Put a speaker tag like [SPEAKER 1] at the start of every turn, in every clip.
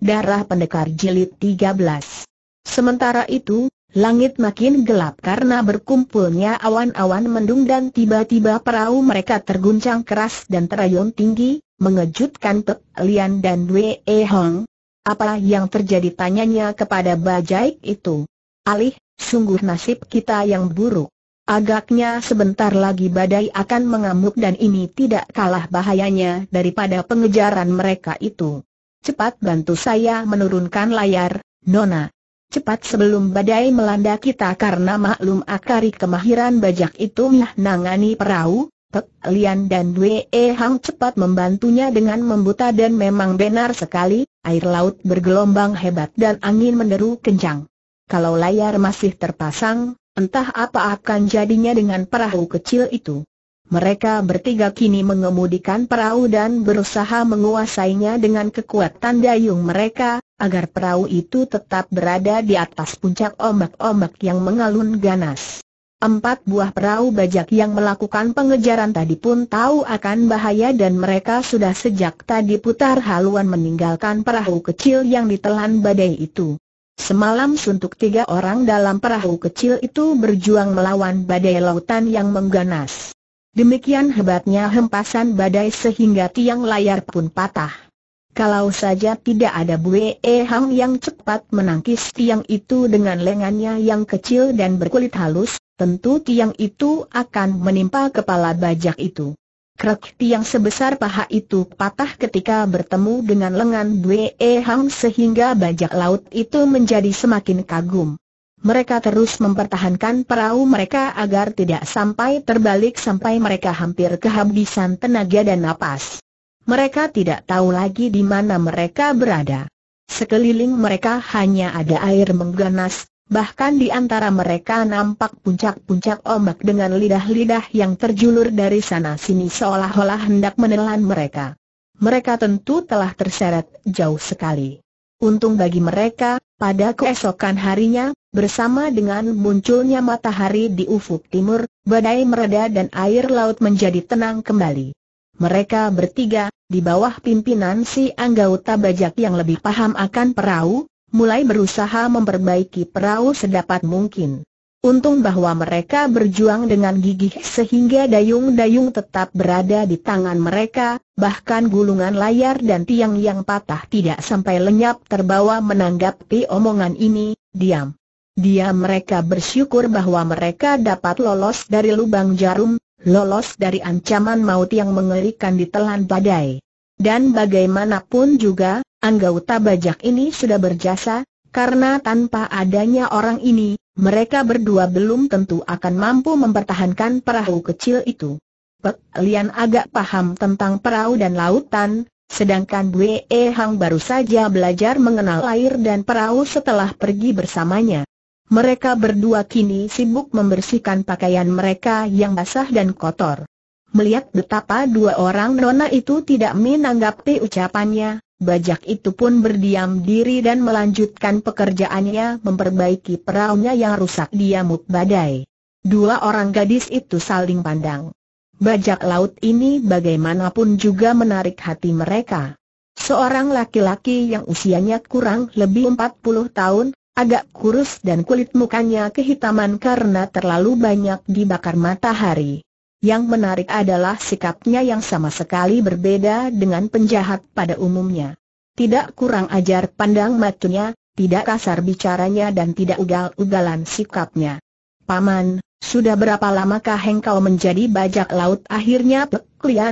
[SPEAKER 1] Darah Pendekar Jilid 13 Sementara itu, langit makin gelap karena berkumpulnya awan-awan mendung dan tiba-tiba perahu mereka terguncang keras dan terayun tinggi, mengejutkan Pek Lian dan Wei Hong. Apa yang terjadi tanyanya kepada Bajaik itu? Alih, sungguh nasib kita yang buruk. Agaknya sebentar lagi badai akan mengamuk dan ini tidak kalah bahayanya daripada pengejaran mereka itu. Cepat bantu saya menurunkan layar, Nona. Cepat sebelum badai melanda kita karena maklum akari kemahiran bajak itu menangani perahu, Pek Lian dan Dwe e Hang cepat membantunya dengan membuta dan memang benar sekali, air laut bergelombang hebat dan angin menderu kencang. Kalau layar masih terpasang, entah apa akan jadinya dengan perahu kecil itu. Mereka bertiga kini mengemudikan perahu dan berusaha menguasainya dengan kekuatan dayung mereka, agar perahu itu tetap berada di atas puncak ombak-ombak yang mengalun ganas. Empat buah perahu bajak yang melakukan pengejaran tadi pun tahu akan bahaya dan mereka sudah sejak tadi putar haluan meninggalkan perahu kecil yang ditelan badai itu. Semalam suntuk tiga orang dalam perahu kecil itu berjuang melawan badai lautan yang mengganas. Demikian hebatnya hempasan badai sehingga tiang layar pun patah. Kalau saja tidak ada Bue e Hang yang cepat menangkis tiang itu dengan lengannya yang kecil dan berkulit halus, tentu tiang itu akan menimpa kepala bajak itu. Krek tiang sebesar paha itu patah ketika bertemu dengan lengan Bue Hang sehingga bajak laut itu menjadi semakin kagum mereka terus mempertahankan perahu mereka agar tidak sampai terbalik sampai mereka hampir kehabisan tenaga dan napas. Mereka tidak tahu lagi di mana mereka berada. Sekeliling mereka hanya ada air mengganas, bahkan di antara mereka nampak puncak-puncak ombak dengan lidah-lidah yang terjulur dari sana-sini seolah-olah hendak menelan mereka. Mereka tentu telah terseret jauh sekali. Untung bagi mereka, pada keesokan harinya, Bersama dengan munculnya matahari di ufuk timur, badai mereda dan air laut menjadi tenang kembali. Mereka bertiga, di bawah pimpinan si anggota bajak yang lebih paham akan perahu, mulai berusaha memperbaiki perahu sedapat mungkin. Untung bahwa mereka berjuang dengan gigih sehingga dayung-dayung tetap berada di tangan mereka, bahkan gulungan layar dan tiang yang patah tidak sampai lenyap terbawa menanggapi omongan ini, diam. Dia mereka bersyukur bahwa mereka dapat lolos dari lubang jarum, lolos dari ancaman maut yang mengerikan di telan badai. Dan bagaimanapun juga, anggota bajak ini sudah berjasa, karena tanpa adanya orang ini, mereka berdua belum tentu akan mampu mempertahankan perahu kecil itu. Pek Lian agak paham tentang perahu dan lautan, sedangkan Bue Hang baru saja belajar mengenal air dan perahu setelah pergi bersamanya. Mereka berdua kini sibuk membersihkan pakaian mereka yang basah dan kotor. Melihat betapa dua orang nona itu tidak menanggapi ucapannya, bajak itu pun berdiam diri dan melanjutkan pekerjaannya memperbaiki peraunya yang rusak diamuk badai. Dua orang gadis itu saling pandang. Bajak laut ini bagaimanapun juga menarik hati mereka. Seorang laki-laki yang usianya kurang lebih 40 tahun, agak kurus dan kulit mukanya kehitaman karena terlalu banyak dibakar matahari. Yang menarik adalah sikapnya yang sama sekali berbeda dengan penjahat pada umumnya. Tidak kurang ajar pandang matunya, tidak kasar bicaranya dan tidak ugal-ugalan sikapnya. Paman, sudah berapa lamakah engkau menjadi bajak laut? Akhirnya Pek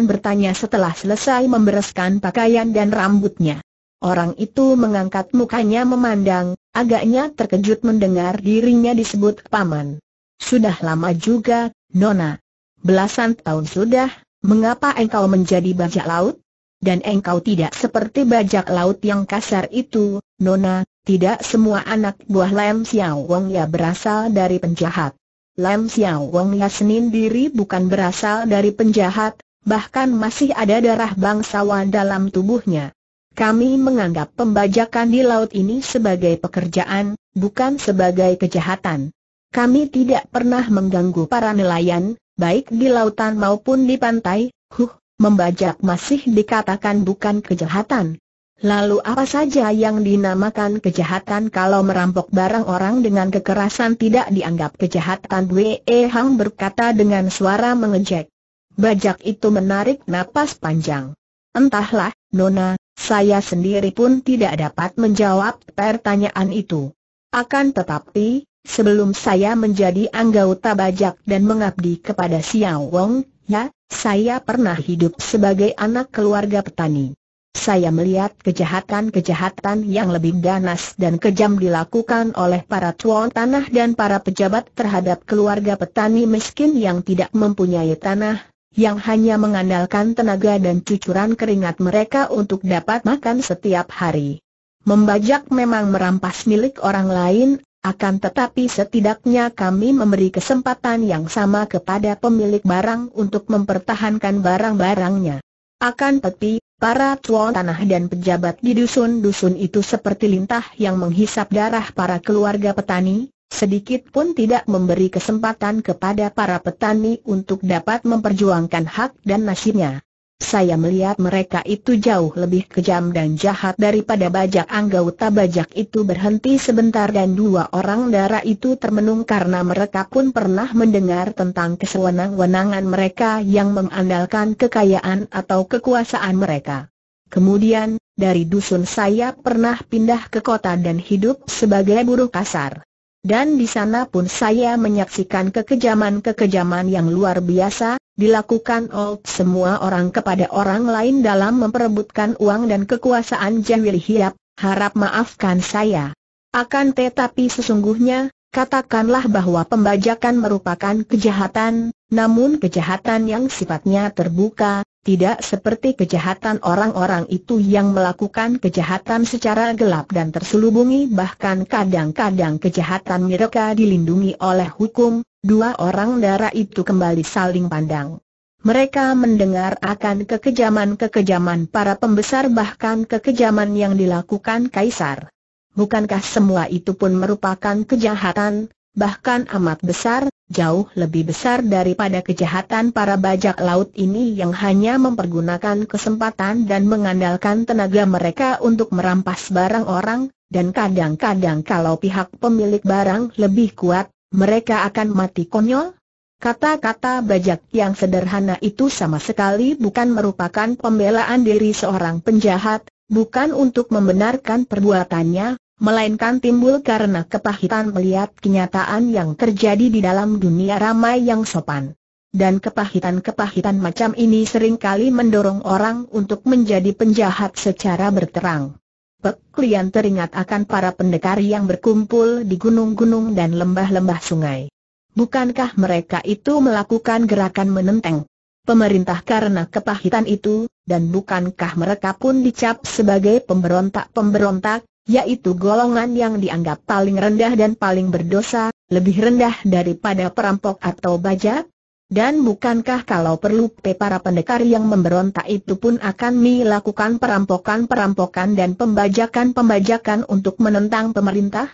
[SPEAKER 1] bertanya setelah selesai membereskan pakaian dan rambutnya. Orang itu mengangkat mukanya memandang, agaknya terkejut mendengar dirinya disebut paman. Sudah lama juga, Nona. Belasan tahun sudah, mengapa engkau menjadi bajak laut? Dan engkau tidak seperti bajak laut yang kasar itu, Nona, tidak semua anak buah Lam Xiao Wong ya berasal dari penjahat. Lam Xiao Wong ya sendiri bukan berasal dari penjahat, bahkan masih ada darah bangsawan dalam tubuhnya. Kami menganggap pembajakan di laut ini sebagai pekerjaan, bukan sebagai kejahatan. Kami tidak pernah mengganggu para nelayan, baik di lautan maupun di pantai, huh, membajak masih dikatakan bukan kejahatan. Lalu apa saja yang dinamakan kejahatan kalau merampok barang orang dengan kekerasan tidak dianggap kejahatan? Wee Hang berkata dengan suara mengejek. Bajak itu menarik napas panjang. Entahlah, Nona, saya sendiri pun tidak dapat menjawab pertanyaan itu. Akan tetapi, sebelum saya menjadi anggota bajak dan mengabdi kepada Xiao Wong, ya, saya pernah hidup sebagai anak keluarga petani. Saya melihat kejahatan-kejahatan yang lebih ganas dan kejam dilakukan oleh para tuan tanah dan para pejabat terhadap keluarga petani miskin yang tidak mempunyai tanah, yang hanya mengandalkan tenaga dan cucuran keringat mereka untuk dapat makan setiap hari. Membajak memang merampas milik orang lain, akan tetapi setidaknya kami memberi kesempatan yang sama kepada pemilik barang untuk mempertahankan barang-barangnya. Akan tetapi, para tuan tanah dan pejabat di dusun-dusun itu seperti lintah yang menghisap darah para keluarga petani, sedikit pun tidak memberi kesempatan kepada para petani untuk dapat memperjuangkan hak dan nasibnya. Saya melihat mereka itu jauh lebih kejam dan jahat daripada bajak anggota bajak itu berhenti sebentar dan dua orang darah itu termenung karena mereka pun pernah mendengar tentang kesewenang-wenangan mereka yang mengandalkan kekayaan atau kekuasaan mereka. Kemudian, dari dusun saya pernah pindah ke kota dan hidup sebagai buruh kasar. Dan di sana pun saya menyaksikan kekejaman-kekejaman yang luar biasa, dilakukan oleh semua orang kepada orang lain dalam memperebutkan uang dan kekuasaan Jahwil Hiap, harap maafkan saya. Akan tetapi sesungguhnya, katakanlah bahwa pembajakan merupakan kejahatan, namun kejahatan yang sifatnya terbuka, tidak seperti kejahatan orang-orang itu yang melakukan kejahatan secara gelap dan terselubungi bahkan kadang-kadang kejahatan mereka dilindungi oleh hukum, dua orang darah itu kembali saling pandang. Mereka mendengar akan kekejaman-kekejaman para pembesar bahkan kekejaman yang dilakukan Kaisar. Bukankah semua itu pun merupakan kejahatan, bahkan amat besar, jauh lebih besar daripada kejahatan para bajak laut ini yang hanya mempergunakan kesempatan dan mengandalkan tenaga mereka untuk merampas barang orang, dan kadang-kadang kalau pihak pemilik barang lebih kuat, mereka akan mati konyol? Kata-kata bajak yang sederhana itu sama sekali bukan merupakan pembelaan diri seorang penjahat, bukan untuk membenarkan perbuatannya, melainkan timbul karena kepahitan melihat kenyataan yang terjadi di dalam dunia ramai yang sopan. Dan kepahitan-kepahitan macam ini seringkali mendorong orang untuk menjadi penjahat secara berterang. Peklian teringat akan para pendekar yang berkumpul di gunung-gunung dan lembah-lembah sungai. Bukankah mereka itu melakukan gerakan menenteng pemerintah karena kepahitan itu, dan bukankah mereka pun dicap sebagai pemberontak-pemberontak, yaitu golongan yang dianggap paling rendah dan paling berdosa, lebih rendah daripada perampok atau bajak? Dan bukankah kalau perlu para pendekar yang memberontak itu pun akan melakukan perampokan-perampokan dan pembajakan-pembajakan untuk menentang pemerintah?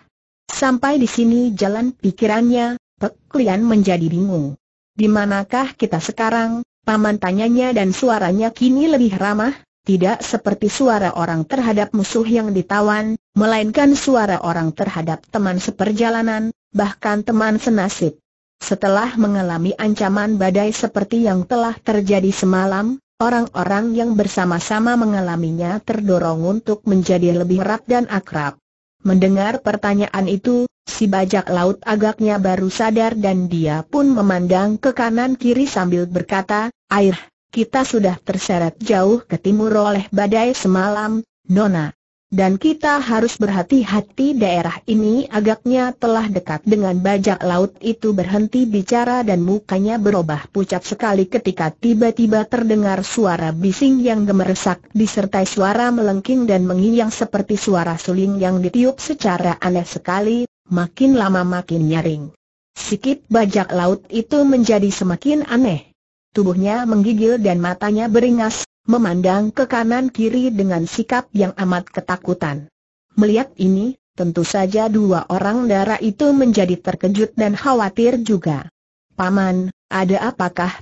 [SPEAKER 1] Sampai di sini jalan pikirannya, Pek menjadi bingung. Di manakah kita sekarang? Paman tanyanya dan suaranya kini lebih ramah, tidak seperti suara orang terhadap musuh yang ditawan, melainkan suara orang terhadap teman seperjalanan, bahkan teman senasib. Setelah mengalami ancaman badai seperti yang telah terjadi semalam, orang-orang yang bersama-sama mengalaminya terdorong untuk menjadi lebih erat dan akrab. Mendengar pertanyaan itu, si bajak laut agaknya baru sadar dan dia pun memandang ke kanan-kiri sambil berkata, Air, kita sudah terseret jauh ke timur oleh badai semalam, Nona. Dan kita harus berhati-hati daerah ini agaknya telah dekat dengan bajak laut itu berhenti bicara dan mukanya berubah pucat sekali ketika tiba-tiba terdengar suara bising yang gemeresak disertai suara melengking dan menginyang seperti suara suling yang ditiup secara aneh sekali, makin lama makin nyaring. Sikit bajak laut itu menjadi semakin aneh. Tubuhnya menggigil dan matanya beringas, memandang ke kanan-kiri dengan sikap yang amat ketakutan. Melihat ini, tentu saja dua orang darah itu menjadi terkejut dan khawatir juga. Paman, ada apakah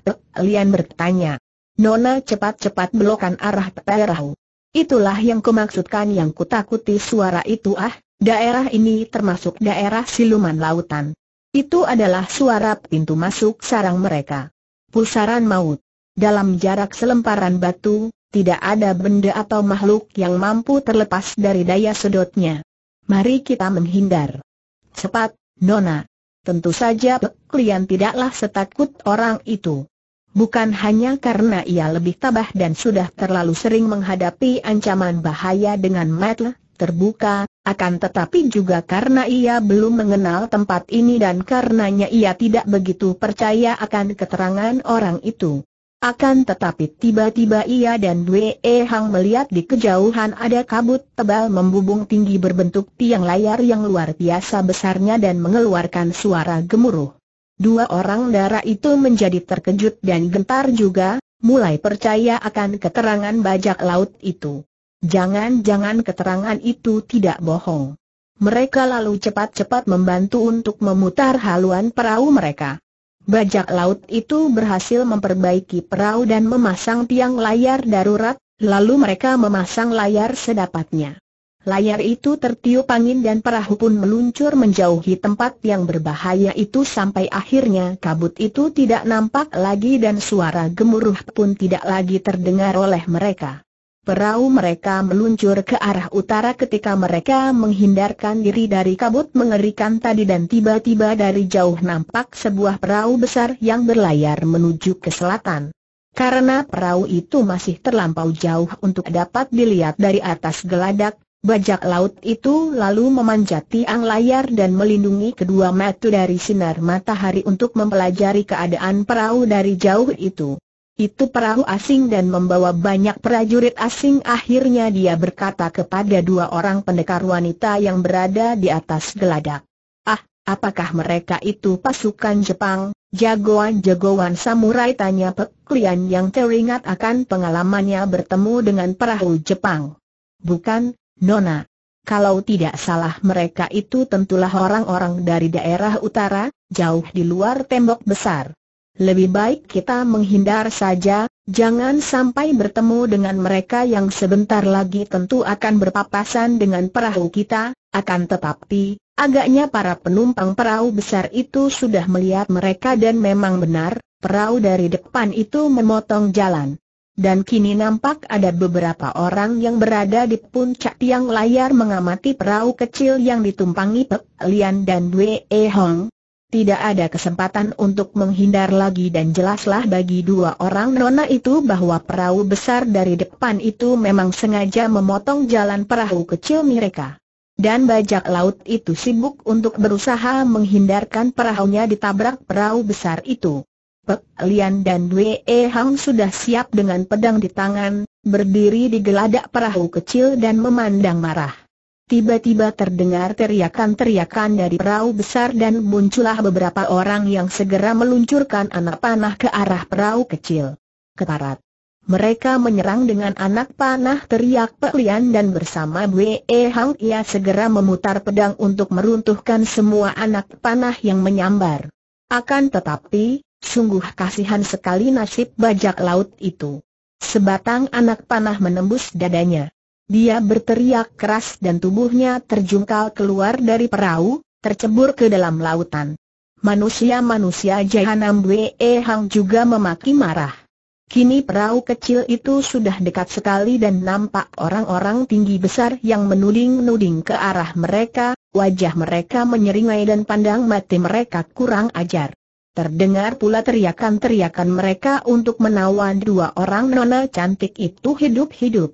[SPEAKER 1] Lian bertanya? Nona cepat-cepat belokan arah perahu. Itulah yang kumaksudkan yang kutakuti suara itu ah, daerah ini termasuk daerah siluman lautan. Itu adalah suara pintu masuk sarang mereka. Pulsaran maut. Dalam jarak selemparan batu, tidak ada benda atau makhluk yang mampu terlepas dari daya sedotnya. Mari kita menghindar. Cepat, Nona. Tentu saja klien tidaklah setakut orang itu. Bukan hanya karena ia lebih tabah dan sudah terlalu sering menghadapi ancaman bahaya dengan metel terbuka, akan tetapi juga karena ia belum mengenal tempat ini dan karenanya ia tidak begitu percaya akan keterangan orang itu. Akan tetapi tiba-tiba ia dan Dwe Hang melihat di kejauhan ada kabut tebal membubung tinggi berbentuk tiang layar yang luar biasa besarnya dan mengeluarkan suara gemuruh. Dua orang darah itu menjadi terkejut dan gentar juga, mulai percaya akan keterangan bajak laut itu. Jangan-jangan keterangan itu tidak bohong. Mereka lalu cepat-cepat membantu untuk memutar haluan perahu mereka. Bajak laut itu berhasil memperbaiki perahu dan memasang tiang layar darurat, lalu mereka memasang layar sedapatnya. Layar itu tertiup angin dan perahu pun meluncur menjauhi tempat yang berbahaya itu sampai akhirnya kabut itu tidak nampak lagi dan suara gemuruh pun tidak lagi terdengar oleh mereka. Perahu mereka meluncur ke arah utara ketika mereka menghindarkan diri dari kabut mengerikan tadi dan tiba-tiba dari jauh nampak sebuah perahu besar yang berlayar menuju ke selatan. Karena perahu itu masih terlampau jauh untuk dapat dilihat dari atas geladak, bajak laut itu lalu memanjat tiang layar dan melindungi kedua mata dari sinar matahari untuk mempelajari keadaan perahu dari jauh itu. Itu perahu asing dan membawa banyak prajurit asing Akhirnya dia berkata kepada dua orang pendekar wanita yang berada di atas geladak Ah, apakah mereka itu pasukan Jepang? Jagoan-jagoan samurai tanya peklian yang teringat akan pengalamannya bertemu dengan perahu Jepang Bukan, Nona kalau tidak salah mereka itu tentulah orang-orang dari daerah utara, jauh di luar tembok besar. Lebih baik kita menghindar saja, jangan sampai bertemu dengan mereka yang sebentar lagi tentu akan berpapasan dengan perahu kita, akan tetapi, agaknya para penumpang perahu besar itu sudah melihat mereka dan memang benar, perahu dari depan itu memotong jalan. Dan kini nampak ada beberapa orang yang berada di puncak tiang layar mengamati perahu kecil yang ditumpangi Pek Lian dan Wei Ee Hong, tidak ada kesempatan untuk menghindar lagi dan jelaslah bagi dua orang nona itu bahwa perahu besar dari depan itu memang sengaja memotong jalan perahu kecil mereka. Dan bajak laut itu sibuk untuk berusaha menghindarkan perahunya ditabrak perahu besar itu. Pek Lian dan Wee Hang sudah siap dengan pedang di tangan, berdiri di geladak perahu kecil dan memandang marah. Tiba-tiba terdengar teriakan-teriakan dari perahu besar dan muncullah beberapa orang yang segera meluncurkan anak panah ke arah perahu kecil. Keparat. Mereka menyerang dengan anak panah teriak Pek Lian dan bersama Wei Hang ia segera memutar pedang untuk meruntuhkan semua anak panah yang menyambar. Akan tetapi, sungguh kasihan sekali nasib bajak laut itu. Sebatang anak panah menembus dadanya. Dia berteriak keras dan tubuhnya terjungkal keluar dari perahu, tercebur ke dalam lautan. Manusia-manusia Jahanam Wee Hang juga memaki marah. Kini perahu kecil itu sudah dekat sekali dan nampak orang-orang tinggi besar yang menuding-nuding ke arah mereka, wajah mereka menyeringai dan pandang mati mereka kurang ajar. Terdengar pula teriakan-teriakan mereka untuk menawan dua orang nona cantik itu hidup-hidup.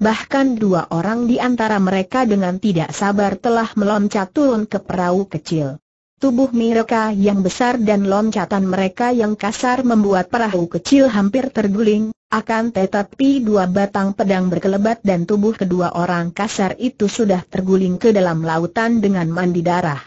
[SPEAKER 1] Bahkan dua orang di antara mereka dengan tidak sabar telah meloncat turun ke perahu kecil. Tubuh mereka yang besar dan loncatan mereka yang kasar membuat perahu kecil hampir terguling, akan tetapi dua batang pedang berkelebat dan tubuh kedua orang kasar itu sudah terguling ke dalam lautan dengan mandi darah.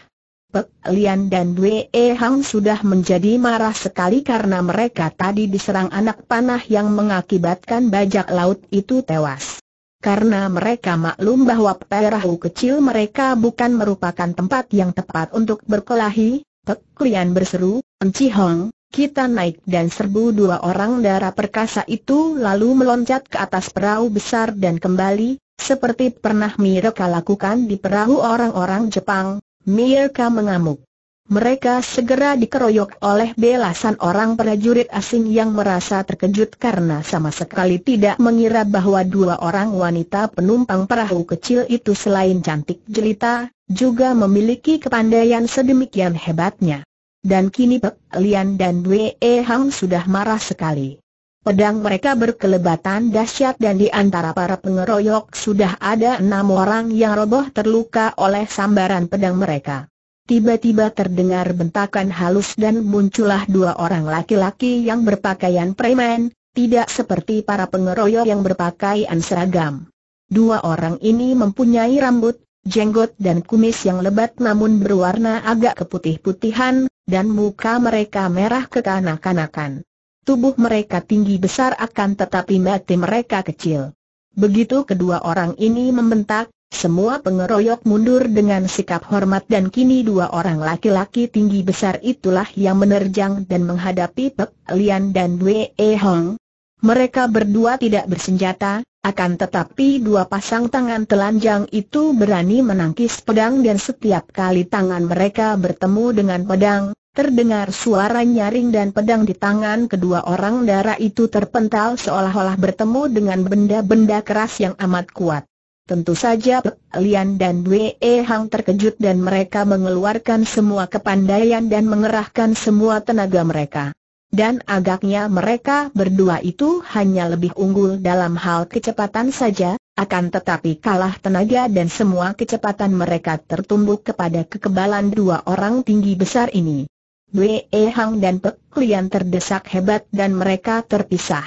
[SPEAKER 1] Pek Lian dan Dwe Hang sudah menjadi marah sekali karena mereka tadi diserang anak panah yang mengakibatkan bajak laut itu tewas karena mereka maklum bahwa perahu kecil mereka bukan merupakan tempat yang tepat untuk berkelahi, Teklian berseru, Enci Hong, kita naik dan serbu dua orang darah perkasa itu lalu meloncat ke atas perahu besar dan kembali, seperti pernah mereka lakukan di perahu orang-orang Jepang, mereka mengamuk. Mereka segera dikeroyok oleh belasan orang prajurit asing yang merasa terkejut karena sama sekali tidak mengira bahwa dua orang wanita penumpang perahu kecil itu selain cantik jelita, juga memiliki kepandaian sedemikian hebatnya. Dan kini Pek Lian dan Wei Hang sudah marah sekali. Pedang mereka berkelebatan dahsyat dan di antara para pengeroyok sudah ada enam orang yang roboh terluka oleh sambaran pedang mereka. Tiba-tiba terdengar bentakan halus dan muncullah dua orang laki-laki yang berpakaian preman, tidak seperti para pengeroyok yang berpakaian seragam. Dua orang ini mempunyai rambut, jenggot dan kumis yang lebat namun berwarna agak keputih-putihan, dan muka mereka merah kekanak-kanakan. Tubuh mereka tinggi besar akan tetapi mati mereka kecil. Begitu kedua orang ini membentak, semua pengeroyok mundur dengan sikap hormat dan kini dua orang laki-laki tinggi besar itulah yang menerjang dan menghadapi Pek Lian dan Wei Hong. Mereka berdua tidak bersenjata, akan tetapi dua pasang tangan telanjang itu berani menangkis pedang dan setiap kali tangan mereka bertemu dengan pedang, terdengar suara nyaring dan pedang di tangan kedua orang darah itu terpental seolah-olah bertemu dengan benda-benda keras yang amat kuat. Tentu saja Pek Lian dan Bwe Hang terkejut dan mereka mengeluarkan semua kepandaian dan mengerahkan semua tenaga mereka. Dan agaknya mereka berdua itu hanya lebih unggul dalam hal kecepatan saja, akan tetapi kalah tenaga dan semua kecepatan mereka tertumbuk kepada kekebalan dua orang tinggi besar ini. Bwe Hang dan Pek Lian terdesak hebat dan mereka terpisah.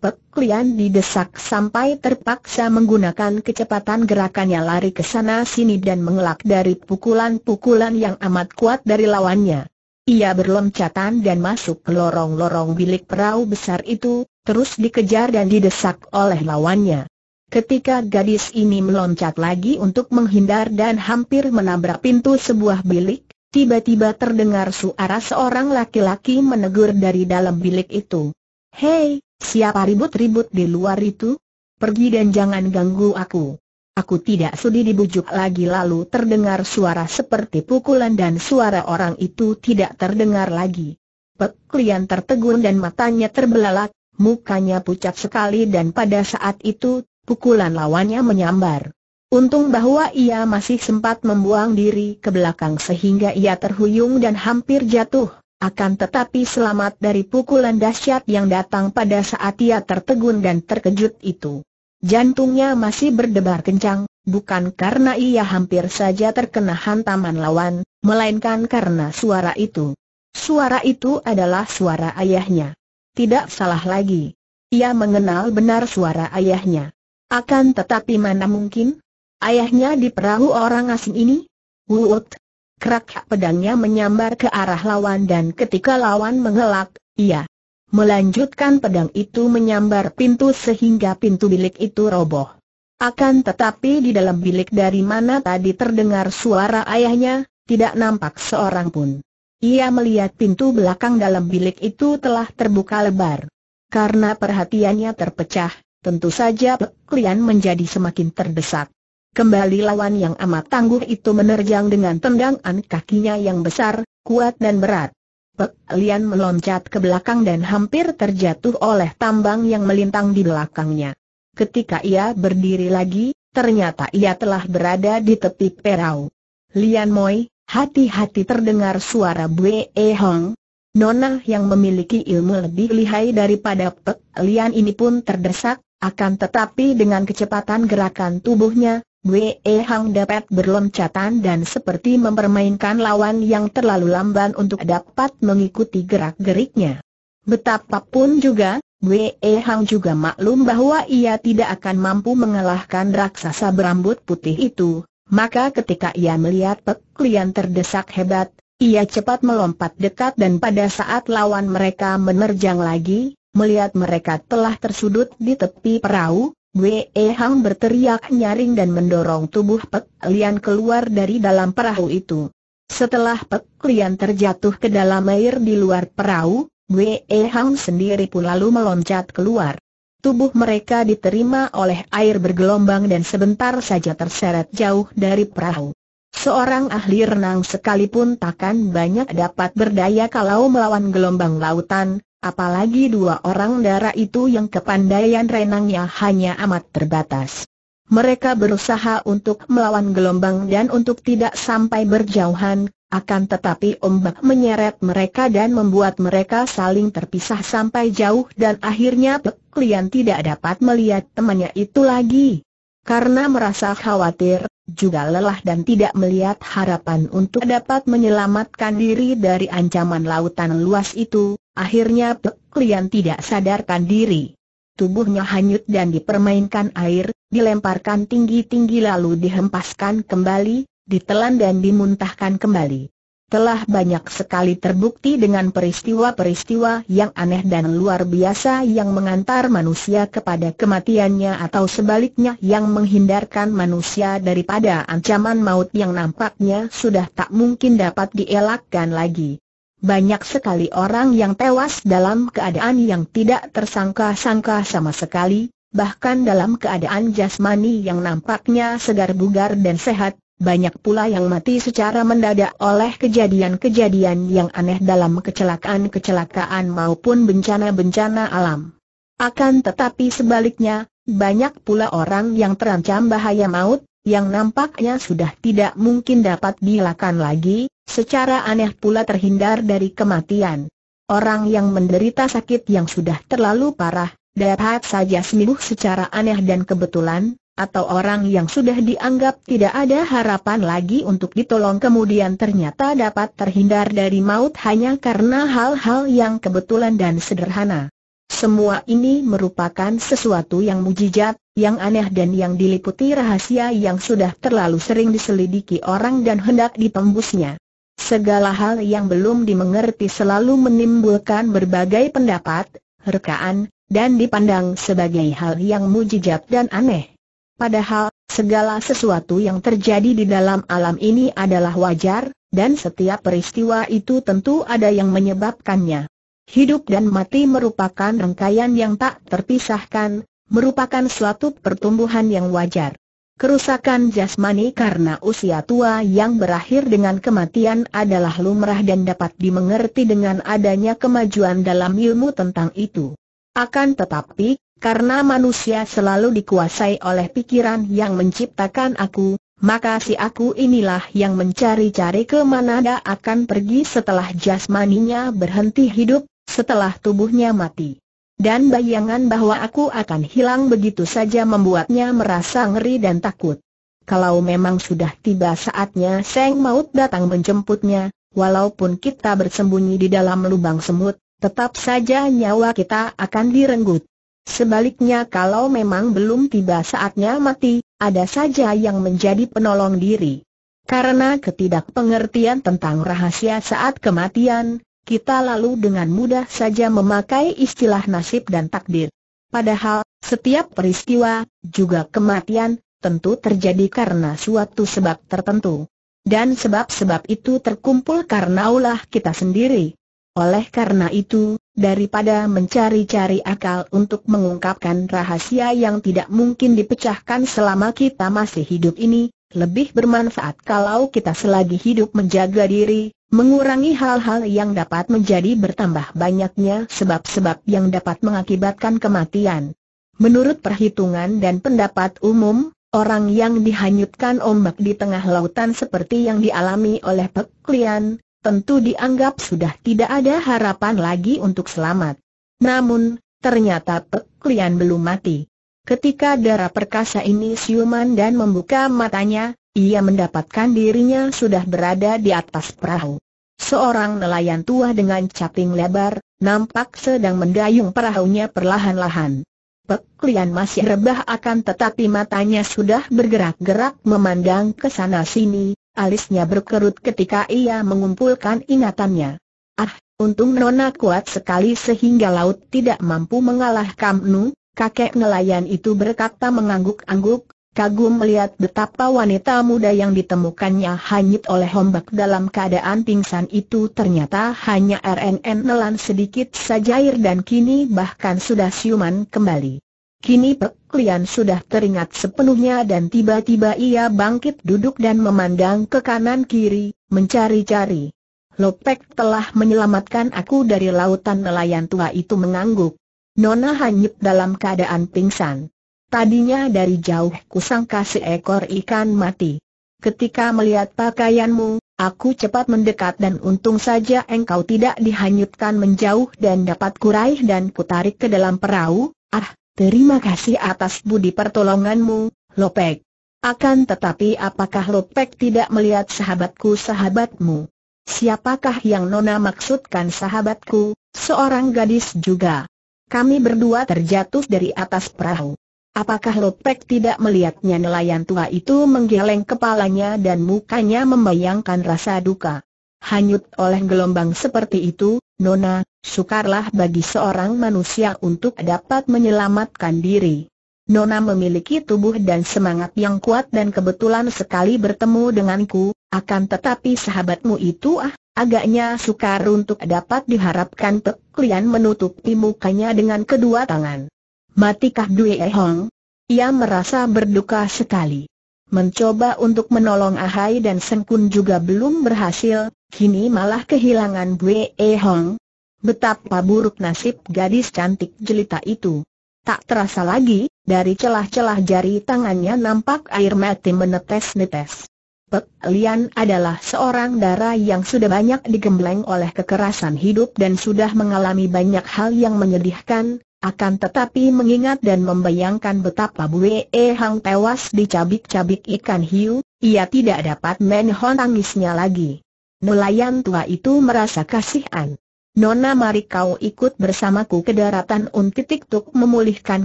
[SPEAKER 1] Pek Lian didesak sampai terpaksa menggunakan kecepatan gerakannya lari ke sana sini dan mengelak dari pukulan-pukulan yang amat kuat dari lawannya. Ia berlompatan dan masuk ke lorong-lorong bilik perahu besar itu, terus dikejar dan didesak oleh lawannya. Ketika gadis ini meloncat lagi untuk menghindar dan hampir menabrak pintu sebuah bilik, tiba-tiba terdengar suara seorang laki-laki menegur dari dalam bilik itu. Hei, Siapa ribut-ribut di luar itu? Pergi dan jangan ganggu aku. Aku tidak sudi dibujuk lagi lalu terdengar suara seperti pukulan dan suara orang itu tidak terdengar lagi. Pek klien tertegun dan matanya terbelalak, mukanya pucat sekali dan pada saat itu, pukulan lawannya menyambar. Untung bahwa ia masih sempat membuang diri ke belakang sehingga ia terhuyung dan hampir jatuh. Akan tetapi selamat dari pukulan dahsyat yang datang pada saat ia tertegun dan terkejut itu. Jantungnya masih berdebar kencang, bukan karena ia hampir saja terkena hantaman lawan, melainkan karena suara itu. Suara itu adalah suara ayahnya. Tidak salah lagi. Ia mengenal benar suara ayahnya. Akan tetapi mana mungkin? Ayahnya di perahu orang asing ini? Wuut, Kerak pedangnya menyambar ke arah lawan dan ketika lawan mengelak, ia melanjutkan pedang itu menyambar pintu sehingga pintu bilik itu roboh. Akan tetapi di dalam bilik dari mana tadi terdengar suara ayahnya, tidak nampak seorang pun. Ia melihat pintu belakang dalam bilik itu telah terbuka lebar. Karena perhatiannya terpecah, tentu saja Pek Lian menjadi semakin terdesak. Kembali lawan yang amat tangguh itu menerjang dengan tendangan kakinya yang besar, kuat dan berat. Pek Lian meloncat ke belakang dan hampir terjatuh oleh tambang yang melintang di belakangnya. Ketika ia berdiri lagi, ternyata ia telah berada di tepi perahu. Lian Moi, hati-hati terdengar suara Bue e Hong. Nona yang memiliki ilmu lebih lihai daripada Pek Lian ini pun terdesak, akan tetapi dengan kecepatan gerakan tubuhnya, Bwe Hang dapat berloncatan dan seperti mempermainkan lawan yang terlalu lamban untuk dapat mengikuti gerak-geriknya. Betapapun juga, Bwe Hang juga maklum bahwa ia tidak akan mampu mengalahkan raksasa berambut putih itu, maka ketika ia melihat peklian terdesak hebat, ia cepat melompat dekat dan pada saat lawan mereka menerjang lagi, melihat mereka telah tersudut di tepi perahu, Wei Hang berteriak nyaring dan mendorong tubuh Pek Lian keluar dari dalam perahu itu. Setelah Pek Lian terjatuh ke dalam air di luar perahu, Wei Hang sendiri pun lalu meloncat keluar. Tubuh mereka diterima oleh air bergelombang dan sebentar saja terseret jauh dari perahu. Seorang ahli renang sekalipun takkan banyak dapat berdaya kalau melawan gelombang lautan, Apalagi dua orang darah itu yang kepandaian renangnya hanya amat terbatas. Mereka berusaha untuk melawan gelombang dan untuk tidak sampai berjauhan, akan tetapi ombak menyeret mereka dan membuat mereka saling terpisah sampai jauh dan akhirnya Pek klien tidak dapat melihat temannya itu lagi. Karena merasa khawatir, juga lelah dan tidak melihat harapan untuk dapat menyelamatkan diri dari ancaman lautan luas itu, akhirnya Pek tidak sadarkan diri. Tubuhnya hanyut dan dipermainkan air, dilemparkan tinggi-tinggi lalu dihempaskan kembali, ditelan dan dimuntahkan kembali telah banyak sekali terbukti dengan peristiwa-peristiwa yang aneh dan luar biasa yang mengantar manusia kepada kematiannya atau sebaliknya yang menghindarkan manusia daripada ancaman maut yang nampaknya sudah tak mungkin dapat dielakkan lagi. Banyak sekali orang yang tewas dalam keadaan yang tidak tersangka-sangka sama sekali, bahkan dalam keadaan jasmani yang nampaknya segar bugar dan sehat, banyak pula yang mati secara mendadak oleh kejadian-kejadian yang aneh dalam kecelakaan-kecelakaan maupun bencana-bencana alam. Akan tetapi sebaliknya, banyak pula orang yang terancam bahaya maut, yang nampaknya sudah tidak mungkin dapat dielakkan lagi, secara aneh pula terhindar dari kematian. Orang yang menderita sakit yang sudah terlalu parah, dapat saja sembuh secara aneh dan kebetulan, atau orang yang sudah dianggap tidak ada harapan lagi untuk ditolong kemudian ternyata dapat terhindar dari maut hanya karena hal-hal yang kebetulan dan sederhana. Semua ini merupakan sesuatu yang mujizat, yang aneh dan yang diliputi rahasia yang sudah terlalu sering diselidiki orang dan hendak ditembusnya. Segala hal yang belum dimengerti selalu menimbulkan berbagai pendapat, rekaan, dan dipandang sebagai hal yang mujizat dan aneh. Padahal, segala sesuatu yang terjadi di dalam alam ini adalah wajar, dan setiap peristiwa itu tentu ada yang menyebabkannya. Hidup dan mati merupakan rangkaian yang tak terpisahkan, merupakan suatu pertumbuhan yang wajar. Kerusakan jasmani karena usia tua yang berakhir dengan kematian adalah lumrah dan dapat dimengerti dengan adanya kemajuan dalam ilmu tentang itu. Akan tetapi, karena manusia selalu dikuasai oleh pikiran yang menciptakan aku, maka si aku inilah yang mencari-cari ke mana dia akan pergi setelah jasmaninya berhenti hidup, setelah tubuhnya mati. Dan bayangan bahwa aku akan hilang begitu saja membuatnya merasa ngeri dan takut. Kalau memang sudah tiba saatnya Seng Maut datang menjemputnya, walaupun kita bersembunyi di dalam lubang semut, tetap saja nyawa kita akan direnggut. Sebaliknya kalau memang belum tiba saatnya mati, ada saja yang menjadi penolong diri. Karena ketidakpengertian tentang rahasia saat kematian, kita lalu dengan mudah saja memakai istilah nasib dan takdir. Padahal, setiap peristiwa, juga kematian, tentu terjadi karena suatu sebab tertentu. Dan sebab-sebab itu terkumpul karena ulah kita sendiri. Oleh karena itu, daripada mencari-cari akal untuk mengungkapkan rahasia yang tidak mungkin dipecahkan selama kita masih hidup ini, lebih bermanfaat kalau kita selagi hidup menjaga diri, mengurangi hal-hal yang dapat menjadi bertambah banyaknya sebab-sebab yang dapat mengakibatkan kematian. Menurut perhitungan dan pendapat umum, orang yang dihanyutkan ombak di tengah lautan seperti yang dialami oleh Pek Lian, tentu dianggap sudah tidak ada harapan lagi untuk selamat. Namun, ternyata Pek Lian belum mati. Ketika darah perkasa ini siuman dan membuka matanya, ia mendapatkan dirinya sudah berada di atas perahu. Seorang nelayan tua dengan caping lebar, nampak sedang mendayung perahunya perlahan-lahan. Pek Lian masih rebah akan tetapi matanya sudah bergerak-gerak memandang ke sana sini, Alisnya berkerut ketika ia mengumpulkan ingatannya. Ah, untung Nona kuat sekali sehingga laut tidak mampu mengalah Kamnu, kakek nelayan itu berkata mengangguk-angguk, kagum melihat betapa wanita muda yang ditemukannya hanyut oleh ombak dalam keadaan pingsan itu ternyata hanya RNN nelan sedikit saja dan kini bahkan sudah siuman kembali. Kini Pek Lian sudah teringat sepenuhnya dan tiba-tiba ia bangkit duduk dan memandang ke kanan kiri, mencari-cari. Lopek telah menyelamatkan aku dari lautan nelayan tua itu mengangguk. Nona hanyut dalam keadaan pingsan. Tadinya dari jauh kusangka seekor ikan mati. Ketika melihat pakaianmu, aku cepat mendekat dan untung saja engkau tidak dihanyutkan menjauh dan dapat kuraih dan kutarik ke dalam perahu, Ah, Terima kasih atas budi pertolonganmu, Lopek. Akan tetapi apakah Lopek tidak melihat sahabatku sahabatmu? Siapakah yang Nona maksudkan sahabatku, seorang gadis juga? Kami berdua terjatuh dari atas perahu. Apakah Lopek tidak melihatnya nelayan tua itu menggeleng kepalanya dan mukanya membayangkan rasa duka? Hanyut oleh gelombang seperti itu, Nona, sukarlah bagi seorang manusia untuk dapat menyelamatkan diri. Nona memiliki tubuh dan semangat yang kuat dan kebetulan sekali bertemu denganku, akan tetapi sahabatmu itu ah, agaknya sukar untuk dapat diharapkan Peklian menutupi mukanya dengan kedua tangan. Matikah Dwi Hong? Ia merasa berduka sekali. Mencoba untuk menolong Ahai dan Sengkun juga belum berhasil, kini malah kehilangan Bwe e Hong. Betapa buruk nasib gadis cantik jelita itu. Tak terasa lagi, dari celah-celah jari tangannya nampak air mati menetes-netes. Pek Lian adalah seorang darah yang sudah banyak digembleng oleh kekerasan hidup dan sudah mengalami banyak hal yang menyedihkan, akan tetapi mengingat dan membayangkan betapa Bue e Hang tewas dicabik-cabik ikan hiu, ia tidak dapat menahan tangisnya lagi. Nelayan tua itu merasa kasihan. Nona mari kau ikut bersamaku ke daratan untuk memulihkan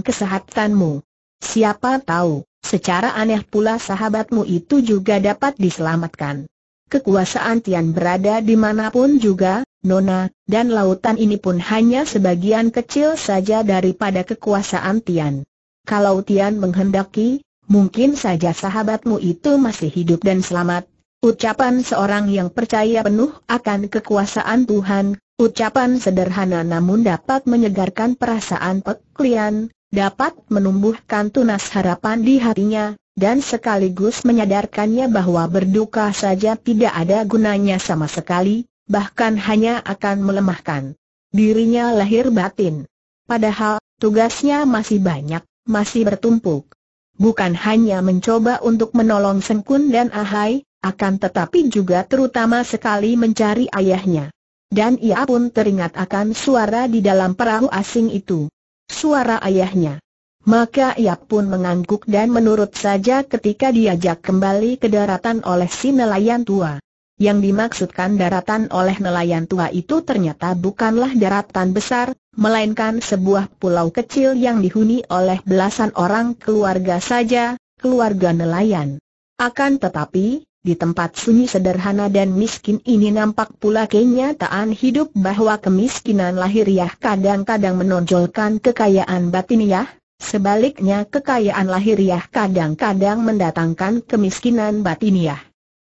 [SPEAKER 1] kesehatanmu. Siapa tahu, secara aneh pula sahabatmu itu juga dapat diselamatkan. Kekuasaan Tian berada di manapun juga, Nona, dan lautan ini pun hanya sebagian kecil saja daripada kekuasaan Tian. Kalau Tian menghendaki, mungkin saja sahabatmu itu masih hidup dan selamat. Ucapan seorang yang percaya penuh akan kekuasaan Tuhan, ucapan sederhana namun dapat menyegarkan perasaan peklian, dapat menumbuhkan tunas harapan di hatinya, dan sekaligus menyadarkannya bahwa berduka saja tidak ada gunanya sama sekali, bahkan hanya akan melemahkan dirinya lahir batin. Padahal, tugasnya masih banyak, masih bertumpuk. Bukan hanya mencoba untuk menolong Sengkun dan Ahai, akan tetapi juga terutama sekali mencari ayahnya. Dan ia pun teringat akan suara di dalam perahu asing itu. Suara ayahnya. Maka ia pun mengangguk dan menurut saja ketika diajak kembali ke daratan oleh si nelayan tua. Yang dimaksudkan daratan oleh nelayan tua itu ternyata bukanlah daratan besar, melainkan sebuah pulau kecil yang dihuni oleh belasan orang keluarga saja, keluarga nelayan. Akan tetapi, di tempat sunyi sederhana dan miskin ini nampak pula kenyataan hidup bahwa kemiskinan lahiriah kadang-kadang menonjolkan kekayaan batiniah, sebaliknya kekayaan lahiriah kadang-kadang mendatangkan kemiskinan batiniah.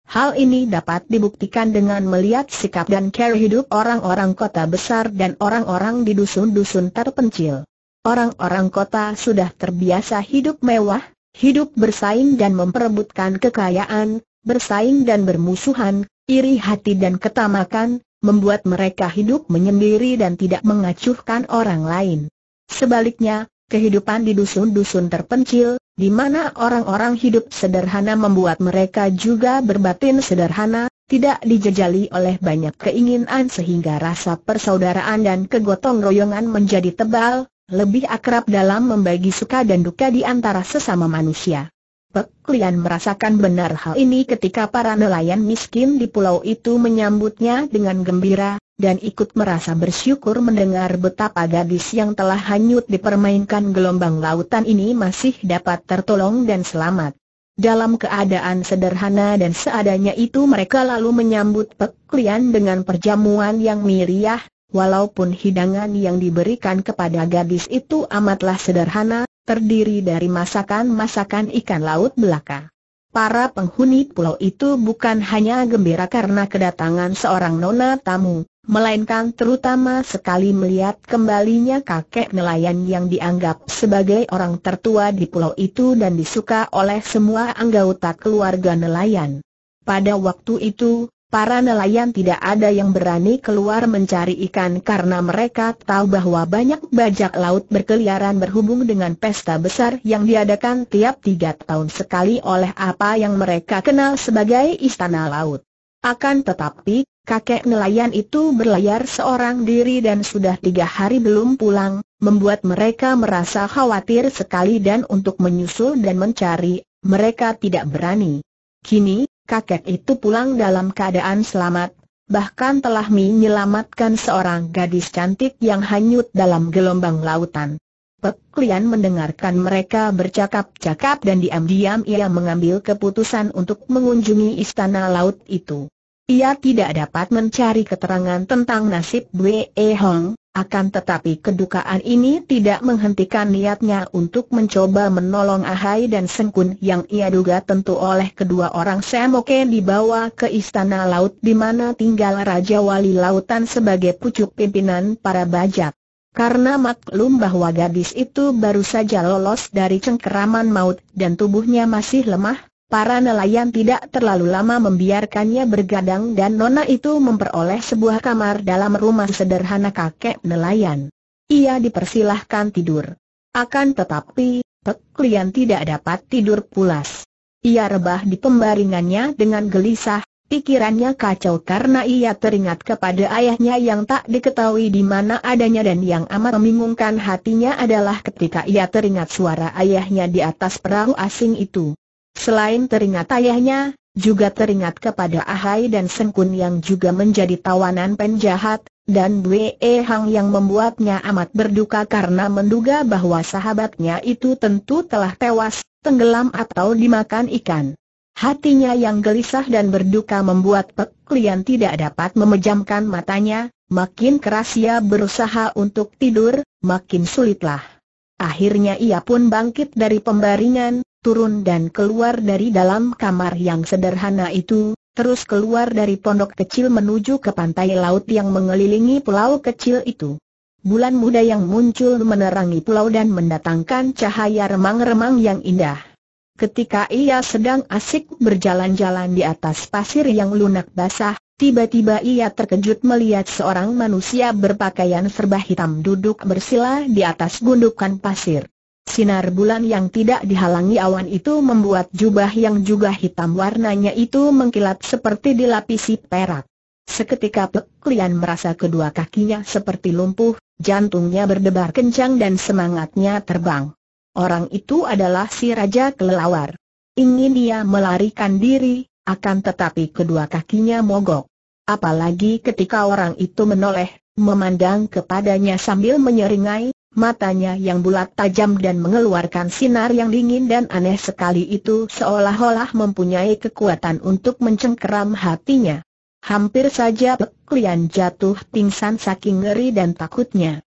[SPEAKER 1] Hal ini dapat dibuktikan dengan melihat sikap dan cara hidup orang-orang kota besar dan orang-orang di dusun-dusun terpencil. Orang-orang kota sudah terbiasa hidup mewah, hidup bersaing dan memperebutkan kekayaan, bersaing dan bermusuhan, iri hati dan ketamakan, membuat mereka hidup menyendiri dan tidak mengacuhkan orang lain. Sebaliknya, kehidupan di dusun-dusun terpencil, di mana orang-orang hidup sederhana membuat mereka juga berbatin sederhana, tidak dijejali oleh banyak keinginan sehingga rasa persaudaraan dan kegotong royongan menjadi tebal, lebih akrab dalam membagi suka dan duka di antara sesama manusia. Peklian merasakan benar hal ini ketika para nelayan miskin di pulau itu menyambutnya dengan gembira, dan ikut merasa bersyukur mendengar betapa gadis yang telah hanyut dipermainkan gelombang lautan ini masih dapat tertolong dan selamat. Dalam keadaan sederhana dan seadanya itu mereka lalu menyambut peklian dengan perjamuan yang miriah, walaupun hidangan yang diberikan kepada gadis itu amatlah sederhana, terdiri dari masakan-masakan ikan laut belaka. Para penghuni pulau itu bukan hanya gembira karena kedatangan seorang nona tamu, melainkan terutama sekali melihat kembalinya kakek nelayan yang dianggap sebagai orang tertua di pulau itu dan disuka oleh semua anggota keluarga nelayan. Pada waktu itu, Para nelayan tidak ada yang berani keluar mencari ikan karena mereka tahu bahwa banyak bajak laut berkeliaran berhubung dengan pesta besar yang diadakan tiap tiga tahun sekali oleh apa yang mereka kenal sebagai Istana Laut. Akan tetapi, kakek nelayan itu berlayar seorang diri dan sudah tiga hari belum pulang, membuat mereka merasa khawatir sekali dan untuk menyusul dan mencari, mereka tidak berani. Kini, kakek itu pulang dalam keadaan selamat, bahkan telah menyelamatkan seorang gadis cantik yang hanyut dalam gelombang lautan. Pek Lian mendengarkan mereka bercakap-cakap dan diam-diam ia mengambil keputusan untuk mengunjungi istana laut itu. Ia tidak dapat mencari keterangan tentang nasib Bwe Hong, akan tetapi kedukaan ini tidak menghentikan niatnya untuk mencoba menolong Ahai dan Sengkun yang ia duga tentu oleh kedua orang Semoke dibawa ke Istana Laut di mana tinggal Raja Wali Lautan sebagai pucuk pimpinan para bajak. Karena maklum bahwa gadis itu baru saja lolos dari cengkeraman maut dan tubuhnya masih lemah, Para nelayan tidak terlalu lama membiarkannya bergadang dan Nona itu memperoleh sebuah kamar dalam rumah sederhana kakek nelayan. Ia dipersilahkan tidur. Akan tetapi, peklian tidak dapat tidur pulas. Ia rebah di pembaringannya dengan gelisah, pikirannya kacau karena ia teringat kepada ayahnya yang tak diketahui di mana adanya dan yang amat membingungkan hatinya adalah ketika ia teringat suara ayahnya di atas perahu asing itu. Selain teringat ayahnya, juga teringat kepada Ahai dan Sengkun yang juga menjadi tawanan penjahat, dan Bwe e Hang yang membuatnya amat berduka karena menduga bahwa sahabatnya itu tentu telah tewas, tenggelam atau dimakan ikan. Hatinya yang gelisah dan berduka membuat Pek Lian tidak dapat memejamkan matanya, makin keras ia berusaha untuk tidur, makin sulitlah. Akhirnya ia pun bangkit dari pembaringan, turun dan keluar dari dalam kamar yang sederhana itu, terus keluar dari pondok kecil menuju ke pantai laut yang mengelilingi pulau kecil itu. Bulan muda yang muncul menerangi pulau dan mendatangkan cahaya remang-remang yang indah. Ketika ia sedang asik berjalan-jalan di atas pasir yang lunak basah, tiba-tiba ia terkejut melihat seorang manusia berpakaian serba hitam duduk bersila di atas gundukan pasir. Sinar bulan yang tidak dihalangi awan itu membuat jubah yang juga hitam warnanya itu mengkilat seperti dilapisi perak. Seketika Pek Lian merasa kedua kakinya seperti lumpuh, jantungnya berdebar kencang dan semangatnya terbang. Orang itu adalah si Raja Kelelawar. Ingin dia melarikan diri, akan tetapi kedua kakinya mogok. Apalagi ketika orang itu menoleh, memandang kepadanya sambil menyeringai, matanya yang bulat tajam dan mengeluarkan sinar yang dingin dan aneh sekali itu seolah-olah mempunyai kekuatan untuk mencengkeram hatinya. Hampir saja Pek jatuh pingsan saking ngeri dan takutnya.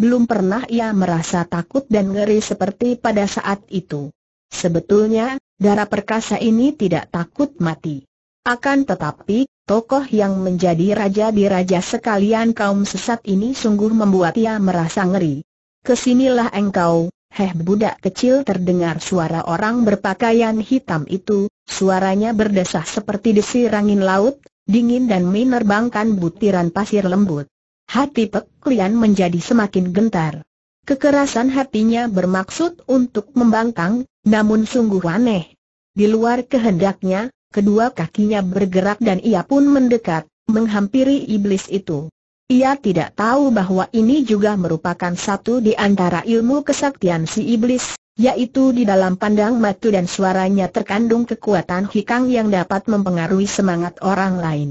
[SPEAKER 1] Belum pernah ia merasa takut dan ngeri seperti pada saat itu. Sebetulnya, darah perkasa ini tidak takut mati. Akan tetapi, tokoh yang menjadi raja di raja sekalian kaum sesat ini sungguh membuat ia merasa ngeri. Kesinilah engkau, heh budak kecil terdengar suara orang berpakaian hitam itu, suaranya berdesah seperti desir angin laut, dingin dan menerbangkan butiran pasir lembut. Hati Pek menjadi semakin gentar. Kekerasan hatinya bermaksud untuk membangkang, namun sungguh aneh. Di luar kehendaknya, kedua kakinya bergerak dan ia pun mendekat, menghampiri iblis itu. Ia tidak tahu bahwa ini juga merupakan satu di antara ilmu kesaktian si iblis, yaitu di dalam pandang matu dan suaranya terkandung kekuatan hikang yang dapat mempengaruhi semangat orang lain.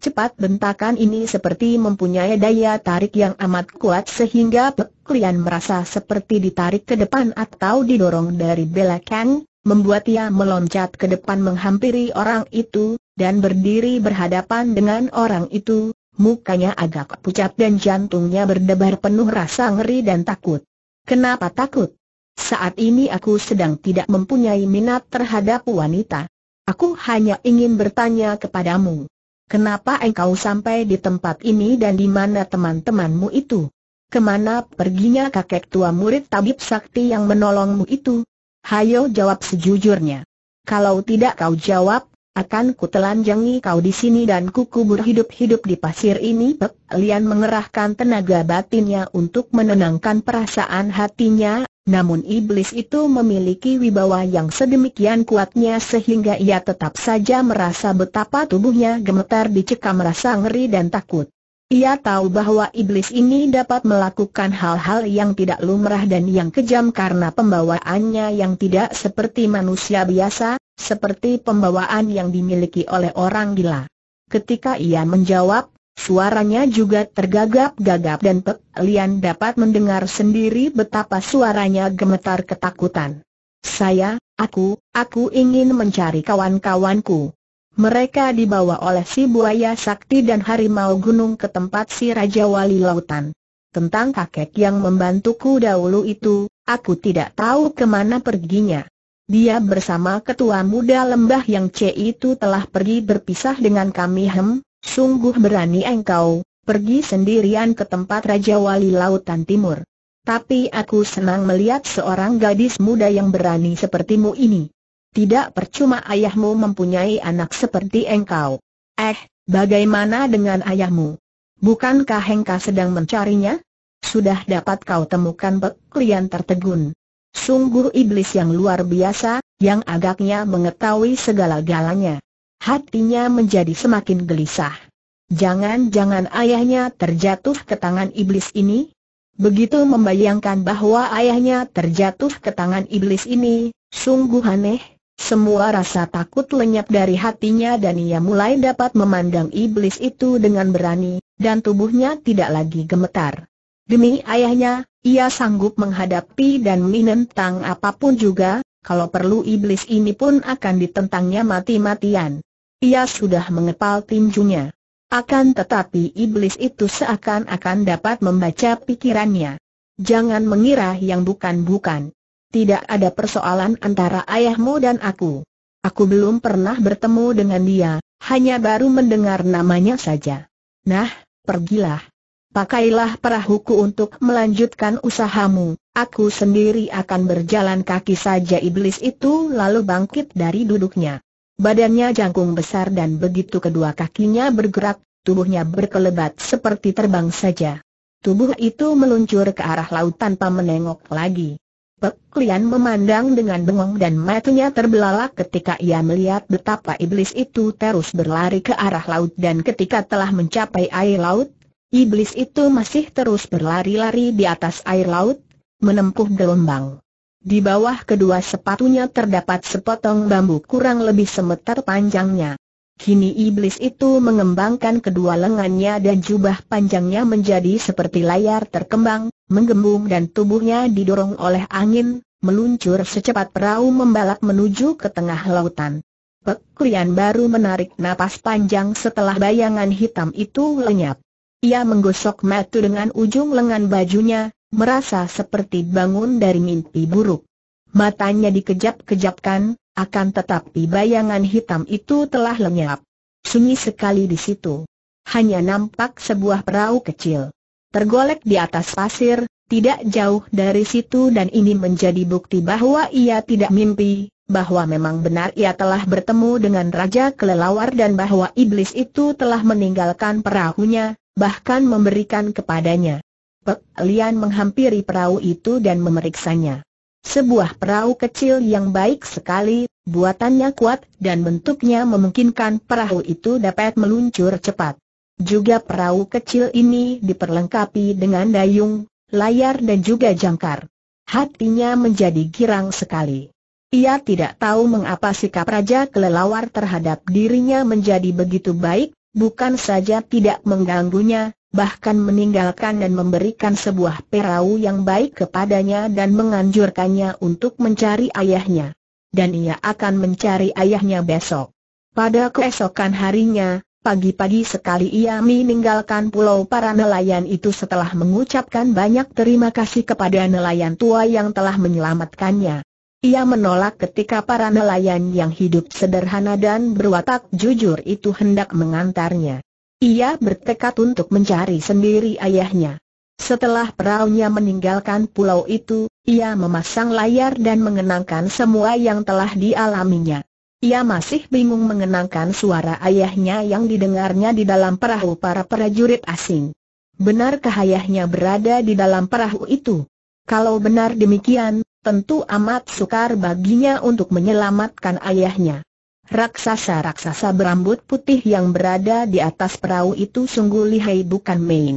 [SPEAKER 1] Cepat bentakan ini seperti mempunyai daya tarik yang amat kuat sehingga Peklian merasa seperti ditarik ke depan atau didorong dari belakang, membuat ia meloncat ke depan menghampiri orang itu, dan berdiri berhadapan dengan orang itu, Mukanya agak pucat dan jantungnya berdebar penuh rasa ngeri dan takut. Kenapa takut? Saat ini aku sedang tidak mempunyai minat terhadap wanita. Aku hanya ingin bertanya kepadamu. Kenapa engkau sampai di tempat ini dan di mana teman-temanmu itu? Kemana perginya kakek tua murid tabib sakti yang menolongmu itu? Hayo jawab sejujurnya. Kalau tidak kau jawab, akan kutelanjangi kau di sini dan kukubur hidup-hidup di pasir ini. Pek Lian mengerahkan tenaga batinnya untuk menenangkan perasaan hatinya, namun iblis itu memiliki wibawa yang sedemikian kuatnya sehingga ia tetap saja merasa betapa tubuhnya gemetar dicekam rasa ngeri dan takut. Ia tahu bahwa iblis ini dapat melakukan hal-hal yang tidak lumrah dan yang kejam karena pembawaannya yang tidak seperti manusia biasa, seperti pembawaan yang dimiliki oleh orang gila. Ketika ia menjawab, suaranya juga tergagap-gagap dan Pek Lian dapat mendengar sendiri betapa suaranya gemetar ketakutan. Saya, aku, aku ingin mencari kawan-kawanku. Mereka dibawa oleh si buaya sakti dan harimau gunung ke tempat si Raja Wali Lautan. Tentang kakek yang membantuku dahulu itu, aku tidak tahu kemana perginya. Dia bersama ketua muda lembah yang C itu telah pergi berpisah dengan kami hem, sungguh berani engkau, pergi sendirian ke tempat Raja Wali Lautan Timur. Tapi aku senang melihat seorang gadis muda yang berani sepertimu ini. Tidak percuma ayahmu mempunyai anak seperti engkau. Eh, bagaimana dengan ayahmu? Bukankah engkau sedang mencarinya? Sudah dapat kau temukan Bek, tertegun. Sungguh iblis yang luar biasa, yang agaknya mengetahui segala-galanya. Hatinya menjadi semakin gelisah. Jangan-jangan ayahnya terjatuh ke tangan iblis ini? Begitu membayangkan bahwa ayahnya terjatuh ke tangan iblis ini, sungguh aneh. Semua rasa takut lenyap dari hatinya dan ia mulai dapat memandang iblis itu dengan berani, dan tubuhnya tidak lagi gemetar. Demi ayahnya, ia sanggup menghadapi dan menentang apapun juga, kalau perlu iblis ini pun akan ditentangnya mati-matian. Ia sudah mengepal tinjunya. Akan tetapi iblis itu seakan-akan dapat membaca pikirannya. Jangan mengira yang bukan-bukan. Tidak ada persoalan antara ayahmu dan aku. Aku belum pernah bertemu dengan dia, hanya baru mendengar namanya saja. Nah, pergilah pakailah perahuku untuk melanjutkan usahamu. Aku sendiri akan berjalan kaki saja iblis itu lalu bangkit dari duduknya. Badannya jangkung besar dan begitu kedua kakinya bergerak, tubuhnya berkelebat seperti terbang saja. Tubuh itu meluncur ke arah laut tanpa menengok lagi. Pek memandang dengan bengong dan matanya terbelalak ketika ia melihat betapa iblis itu terus berlari ke arah laut dan ketika telah mencapai air laut, Iblis itu masih terus berlari-lari di atas air laut, menempuh gelombang. Di bawah kedua sepatunya terdapat sepotong bambu kurang lebih semeter panjangnya. Kini iblis itu mengembangkan kedua lengannya dan jubah panjangnya menjadi seperti layar terkembang, menggembung dan tubuhnya didorong oleh angin, meluncur secepat perahu membalap menuju ke tengah lautan. Pek Krian baru menarik napas panjang setelah bayangan hitam itu lenyap. Ia menggosok matu dengan ujung lengan bajunya, merasa seperti bangun dari mimpi buruk. Matanya dikejap-kejapkan, akan tetapi bayangan hitam itu telah lenyap. Sunyi sekali di situ. Hanya nampak sebuah perahu kecil. Tergolek di atas pasir, tidak jauh dari situ dan ini menjadi bukti bahwa ia tidak mimpi, bahwa memang benar ia telah bertemu dengan Raja Kelelawar dan bahwa iblis itu telah meninggalkan perahunya, bahkan memberikan kepadanya. Pek Lian menghampiri perahu itu dan memeriksanya. Sebuah perahu kecil yang baik sekali, buatannya kuat dan bentuknya memungkinkan perahu itu dapat meluncur cepat. Juga perahu kecil ini diperlengkapi dengan dayung, layar dan juga jangkar. Hatinya menjadi girang sekali. Ia tidak tahu mengapa sikap Raja Kelelawar terhadap dirinya menjadi begitu baik, bukan saja tidak mengganggunya, bahkan meninggalkan dan memberikan sebuah perahu yang baik kepadanya dan menganjurkannya untuk mencari ayahnya. Dan ia akan mencari ayahnya besok. Pada keesokan harinya, pagi-pagi sekali ia meninggalkan pulau para nelayan itu setelah mengucapkan banyak terima kasih kepada nelayan tua yang telah menyelamatkannya. Ia menolak ketika para nelayan yang hidup sederhana dan berwatak jujur itu hendak mengantarnya. Ia bertekad untuk mencari sendiri ayahnya. Setelah peraunya meninggalkan pulau itu, ia memasang layar dan mengenangkan semua yang telah dialaminya. Ia masih bingung mengenangkan suara ayahnya yang didengarnya di dalam perahu para prajurit asing. Benarkah ayahnya berada di dalam perahu itu? Kalau benar demikian, tentu amat sukar baginya untuk menyelamatkan ayahnya. Raksasa-raksasa berambut putih yang berada di atas perahu itu sungguh lihai bukan main.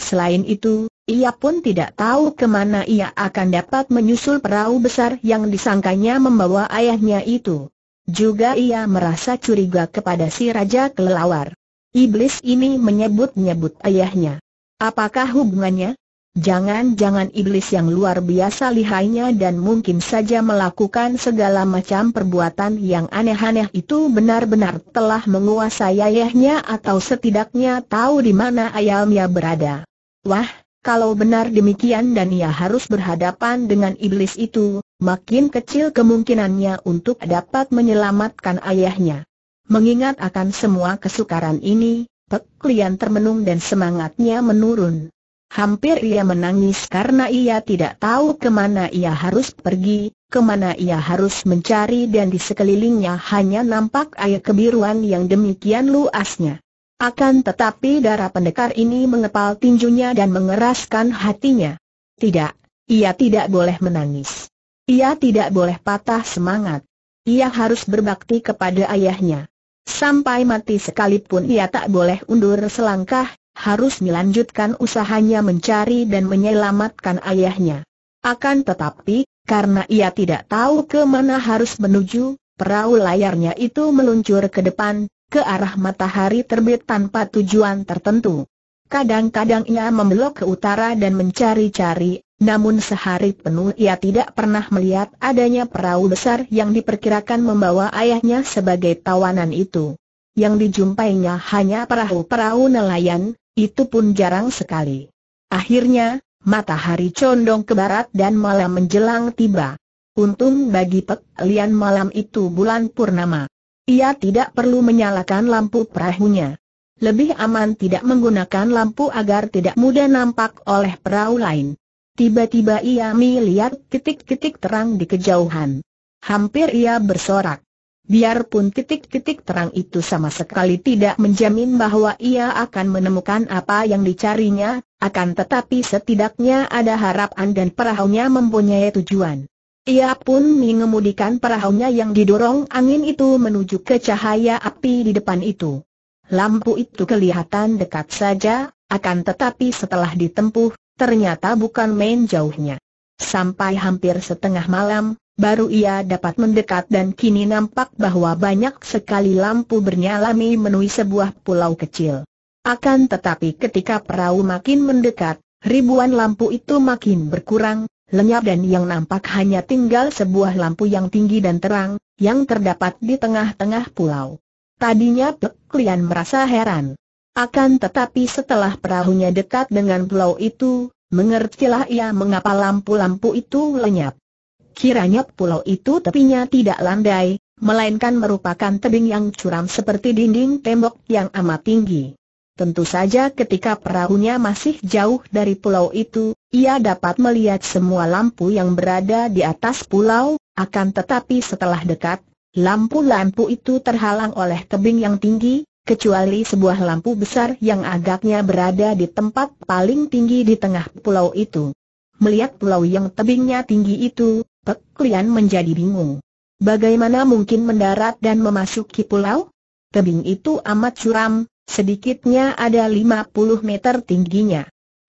[SPEAKER 1] Selain itu, ia pun tidak tahu kemana ia akan dapat menyusul perahu besar yang disangkanya membawa ayahnya itu. Juga ia merasa curiga kepada si Raja Kelelawar. Iblis ini menyebut-nyebut ayahnya. Apakah hubungannya? Jangan-jangan iblis yang luar biasa lihainya dan mungkin saja melakukan segala macam perbuatan yang aneh-aneh itu benar-benar telah menguasai ayahnya atau setidaknya tahu di mana ayamnya berada. Wah, kalau benar demikian dan ia harus berhadapan dengan iblis itu, makin kecil kemungkinannya untuk dapat menyelamatkan ayahnya. Mengingat akan semua kesukaran ini, Pek termenung dan semangatnya menurun. Hampir ia menangis karena ia tidak tahu kemana ia harus pergi, kemana ia harus mencari dan di sekelilingnya hanya nampak air kebiruan yang demikian luasnya. Akan tetapi darah pendekar ini mengepal tinjunya dan mengeraskan hatinya. Tidak, ia tidak boleh menangis. Ia tidak boleh patah semangat. Ia harus berbakti kepada ayahnya. Sampai mati sekalipun ia tak boleh undur selangkah, harus melanjutkan usahanya mencari dan menyelamatkan ayahnya. Akan tetapi, karena ia tidak tahu ke mana harus menuju, perahu layarnya itu meluncur ke depan, ke arah matahari terbit tanpa tujuan tertentu. Kadang-kadang ia membelok ke utara dan mencari-cari, namun sehari penuh ia tidak pernah melihat adanya perahu besar yang diperkirakan membawa ayahnya sebagai tawanan itu. Yang dijumpainya hanya perahu-perahu nelayan, itu pun jarang sekali. Akhirnya, matahari condong ke barat dan malam menjelang tiba. Untung bagi Pek Lian malam itu bulan purnama. Ia tidak perlu menyalakan lampu perahunya. Lebih aman tidak menggunakan lampu agar tidak mudah nampak oleh perahu lain. Tiba-tiba ia melihat titik-titik terang di kejauhan. Hampir ia bersorak. Biarpun titik-titik terang itu sama sekali tidak menjamin bahwa ia akan menemukan apa yang dicarinya, akan tetapi setidaknya ada harapan dan perahunya mempunyai tujuan. Ia pun mengemudikan perahunya yang didorong angin itu menuju ke cahaya api di depan itu. Lampu itu kelihatan dekat saja, akan tetapi setelah ditempuh, ternyata bukan main jauhnya. Sampai hampir setengah malam, Baru ia dapat mendekat dan kini nampak bahwa banyak sekali lampu bernyala memenuhi sebuah pulau kecil. Akan tetapi ketika perahu makin mendekat, ribuan lampu itu makin berkurang, lenyap dan yang nampak hanya tinggal sebuah lampu yang tinggi dan terang, yang terdapat di tengah-tengah pulau. Tadinya Pek merasa heran. Akan tetapi setelah perahunya dekat dengan pulau itu, mengertilah ia mengapa lampu-lampu itu lenyap. Kiranya pulau itu tepinya tidak landai, melainkan merupakan tebing yang curam seperti dinding tembok yang amat tinggi. Tentu saja ketika perahunya masih jauh dari pulau itu, ia dapat melihat semua lampu yang berada di atas pulau, akan tetapi setelah dekat, lampu-lampu itu terhalang oleh tebing yang tinggi, kecuali sebuah lampu besar yang agaknya berada di tempat paling tinggi di tengah pulau itu. Melihat pulau yang tebingnya tinggi itu, Pek Lian menjadi bingung. Bagaimana mungkin mendarat dan memasuki pulau? Tebing itu amat curam, sedikitnya ada 50 meter tingginya.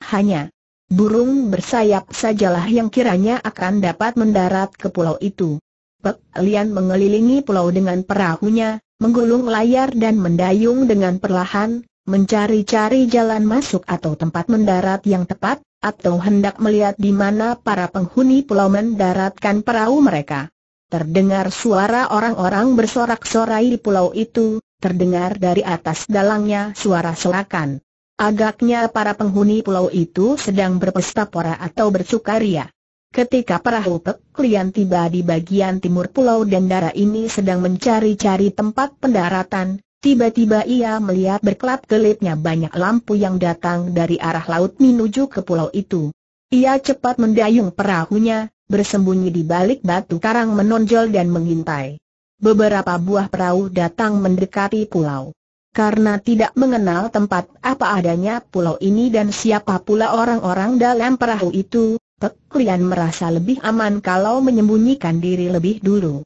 [SPEAKER 1] Hanya burung bersayap sajalah yang kiranya akan dapat mendarat ke pulau itu. Pek Lian mengelilingi pulau dengan perahunya, menggulung layar dan mendayung dengan perlahan, mencari-cari jalan masuk atau tempat mendarat yang tepat, atau hendak melihat di mana para penghuni pulau mendaratkan perahu mereka. Terdengar suara orang-orang bersorak-sorai di pulau itu, terdengar dari atas dalangnya suara selakan. Agaknya para penghuni pulau itu sedang berpesta pora atau bersukaria. Ketika perahu Peklian tiba di bagian timur pulau dan darah ini sedang mencari-cari tempat pendaratan, Tiba-tiba ia melihat berkelap-kelipnya banyak lampu yang datang dari arah laut menuju ke pulau itu. Ia cepat mendayung perahunya, bersembunyi di balik batu karang menonjol dan mengintai. Beberapa buah perahu datang mendekati pulau. Karena tidak mengenal tempat apa adanya pulau ini dan siapa pula orang-orang dalam perahu itu, Teklian merasa lebih aman kalau menyembunyikan diri lebih dulu.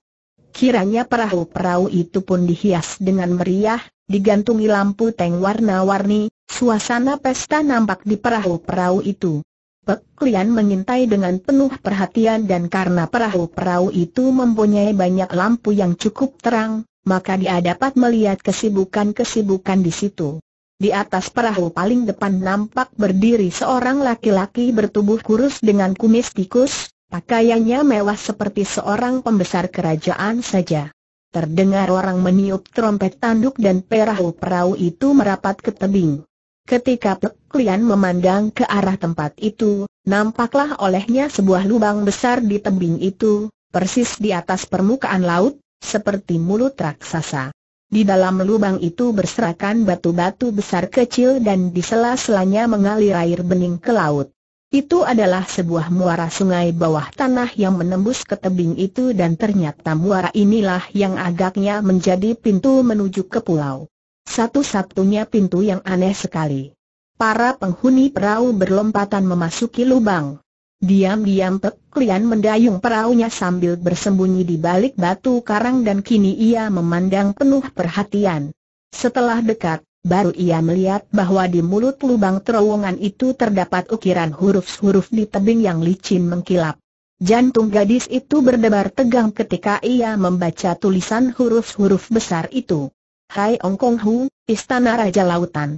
[SPEAKER 1] Kiranya perahu-perahu itu pun dihias dengan meriah, digantungi lampu teng warna-warni, suasana pesta nampak di perahu-perahu itu. Pek mengintai dengan penuh perhatian dan karena perahu-perahu itu mempunyai banyak lampu yang cukup terang, maka dia dapat melihat kesibukan-kesibukan di situ. Di atas perahu paling depan nampak berdiri seorang laki-laki bertubuh kurus dengan kumis tikus, Pakaiannya mewah seperti seorang pembesar kerajaan saja. Terdengar orang meniup trompet tanduk dan perahu-perahu oh, itu merapat ke tebing. Ketika Peklian memandang ke arah tempat itu, nampaklah olehnya sebuah lubang besar di tebing itu, persis di atas permukaan laut, seperti mulut raksasa. Di dalam lubang itu berserakan batu-batu besar kecil dan di sela-selanya mengalir air bening ke laut. Itu adalah sebuah muara sungai bawah tanah yang menembus ke tebing itu dan ternyata muara inilah yang agaknya menjadi pintu menuju ke pulau. Satu-satunya pintu yang aneh sekali. Para penghuni perahu berlompatan memasuki lubang. Diam-diam Peklian mendayung perahunya sambil bersembunyi di balik batu karang dan kini ia memandang penuh perhatian. Setelah dekat, baru ia melihat bahwa di mulut lubang terowongan itu terdapat ukiran huruf-huruf di tebing yang licin mengkilap. Jantung gadis itu berdebar tegang ketika ia membaca tulisan huruf-huruf besar itu. Hai Kong Hu, Istana Raja Lautan.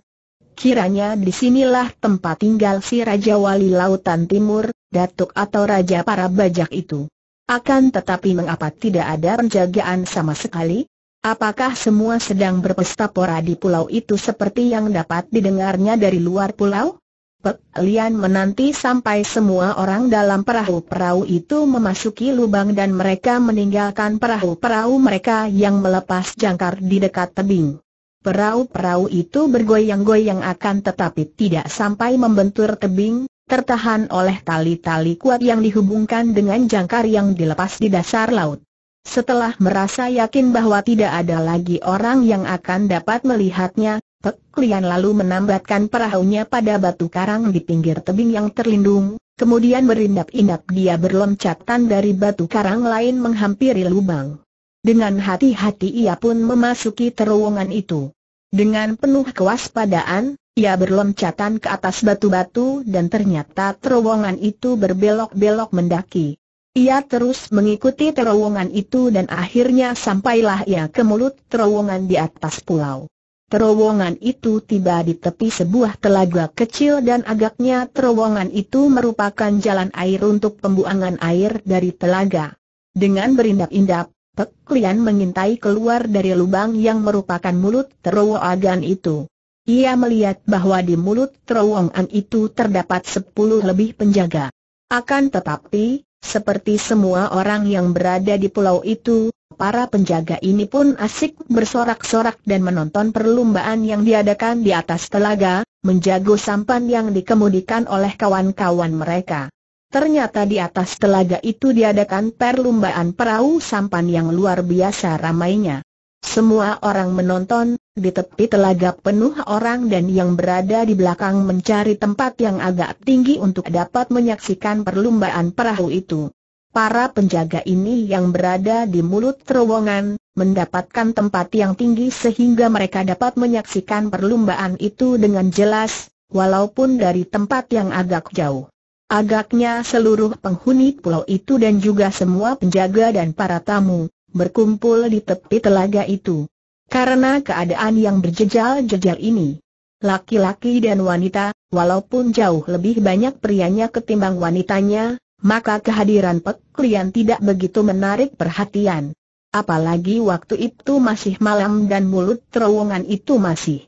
[SPEAKER 1] Kiranya disinilah tempat tinggal si Raja Wali Lautan Timur, Datuk atau Raja para bajak itu. Akan tetapi mengapa tidak ada penjagaan sama sekali? Apakah semua sedang berpesta pora di pulau itu seperti yang dapat didengarnya dari luar pulau? Pek Lian menanti sampai semua orang dalam perahu-perahu itu memasuki lubang dan mereka meninggalkan perahu-perahu mereka yang melepas jangkar di dekat tebing. Perahu-perahu itu bergoyang-goyang akan tetapi tidak sampai membentur tebing, tertahan oleh tali-tali kuat yang dihubungkan dengan jangkar yang dilepas di dasar laut. Setelah merasa yakin bahwa tidak ada lagi orang yang akan dapat melihatnya, Pek Lian lalu menambatkan perahunya pada batu karang di pinggir tebing yang terlindung, kemudian berindap-indap dia berloncatan dari batu karang lain menghampiri lubang. Dengan hati-hati ia pun memasuki terowongan itu. Dengan penuh kewaspadaan, ia berloncatan ke atas batu-batu dan ternyata terowongan itu berbelok-belok mendaki. Ia terus mengikuti terowongan itu dan akhirnya sampailah ia ke mulut terowongan di atas pulau. Terowongan itu tiba di tepi sebuah telaga kecil dan agaknya terowongan itu merupakan jalan air untuk pembuangan air dari telaga. Dengan berindap-indap, Peklian mengintai keluar dari lubang yang merupakan mulut terowongan itu. Ia melihat bahwa di mulut terowongan itu terdapat sepuluh lebih penjaga. Akan tetapi, seperti semua orang yang berada di pulau itu, para penjaga ini pun asik bersorak-sorak dan menonton perlombaan yang diadakan di atas telaga, menjago sampan yang dikemudikan oleh kawan-kawan mereka. Ternyata di atas telaga itu diadakan perlombaan perahu sampan yang luar biasa ramainya. Semua orang menonton, di tepi telaga penuh orang dan yang berada di belakang mencari tempat yang agak tinggi untuk dapat menyaksikan perlombaan perahu itu. Para penjaga ini yang berada di mulut terowongan, mendapatkan tempat yang tinggi sehingga mereka dapat menyaksikan perlombaan itu dengan jelas, walaupun dari tempat yang agak jauh. Agaknya seluruh penghuni pulau itu dan juga semua penjaga dan para tamu, berkumpul di tepi telaga itu. Karena keadaan yang berjejal-jejal ini. Laki-laki dan wanita, walaupun jauh lebih banyak prianya ketimbang wanitanya, maka kehadiran peklian tidak begitu menarik perhatian. Apalagi waktu itu masih malam dan mulut terowongan itu masih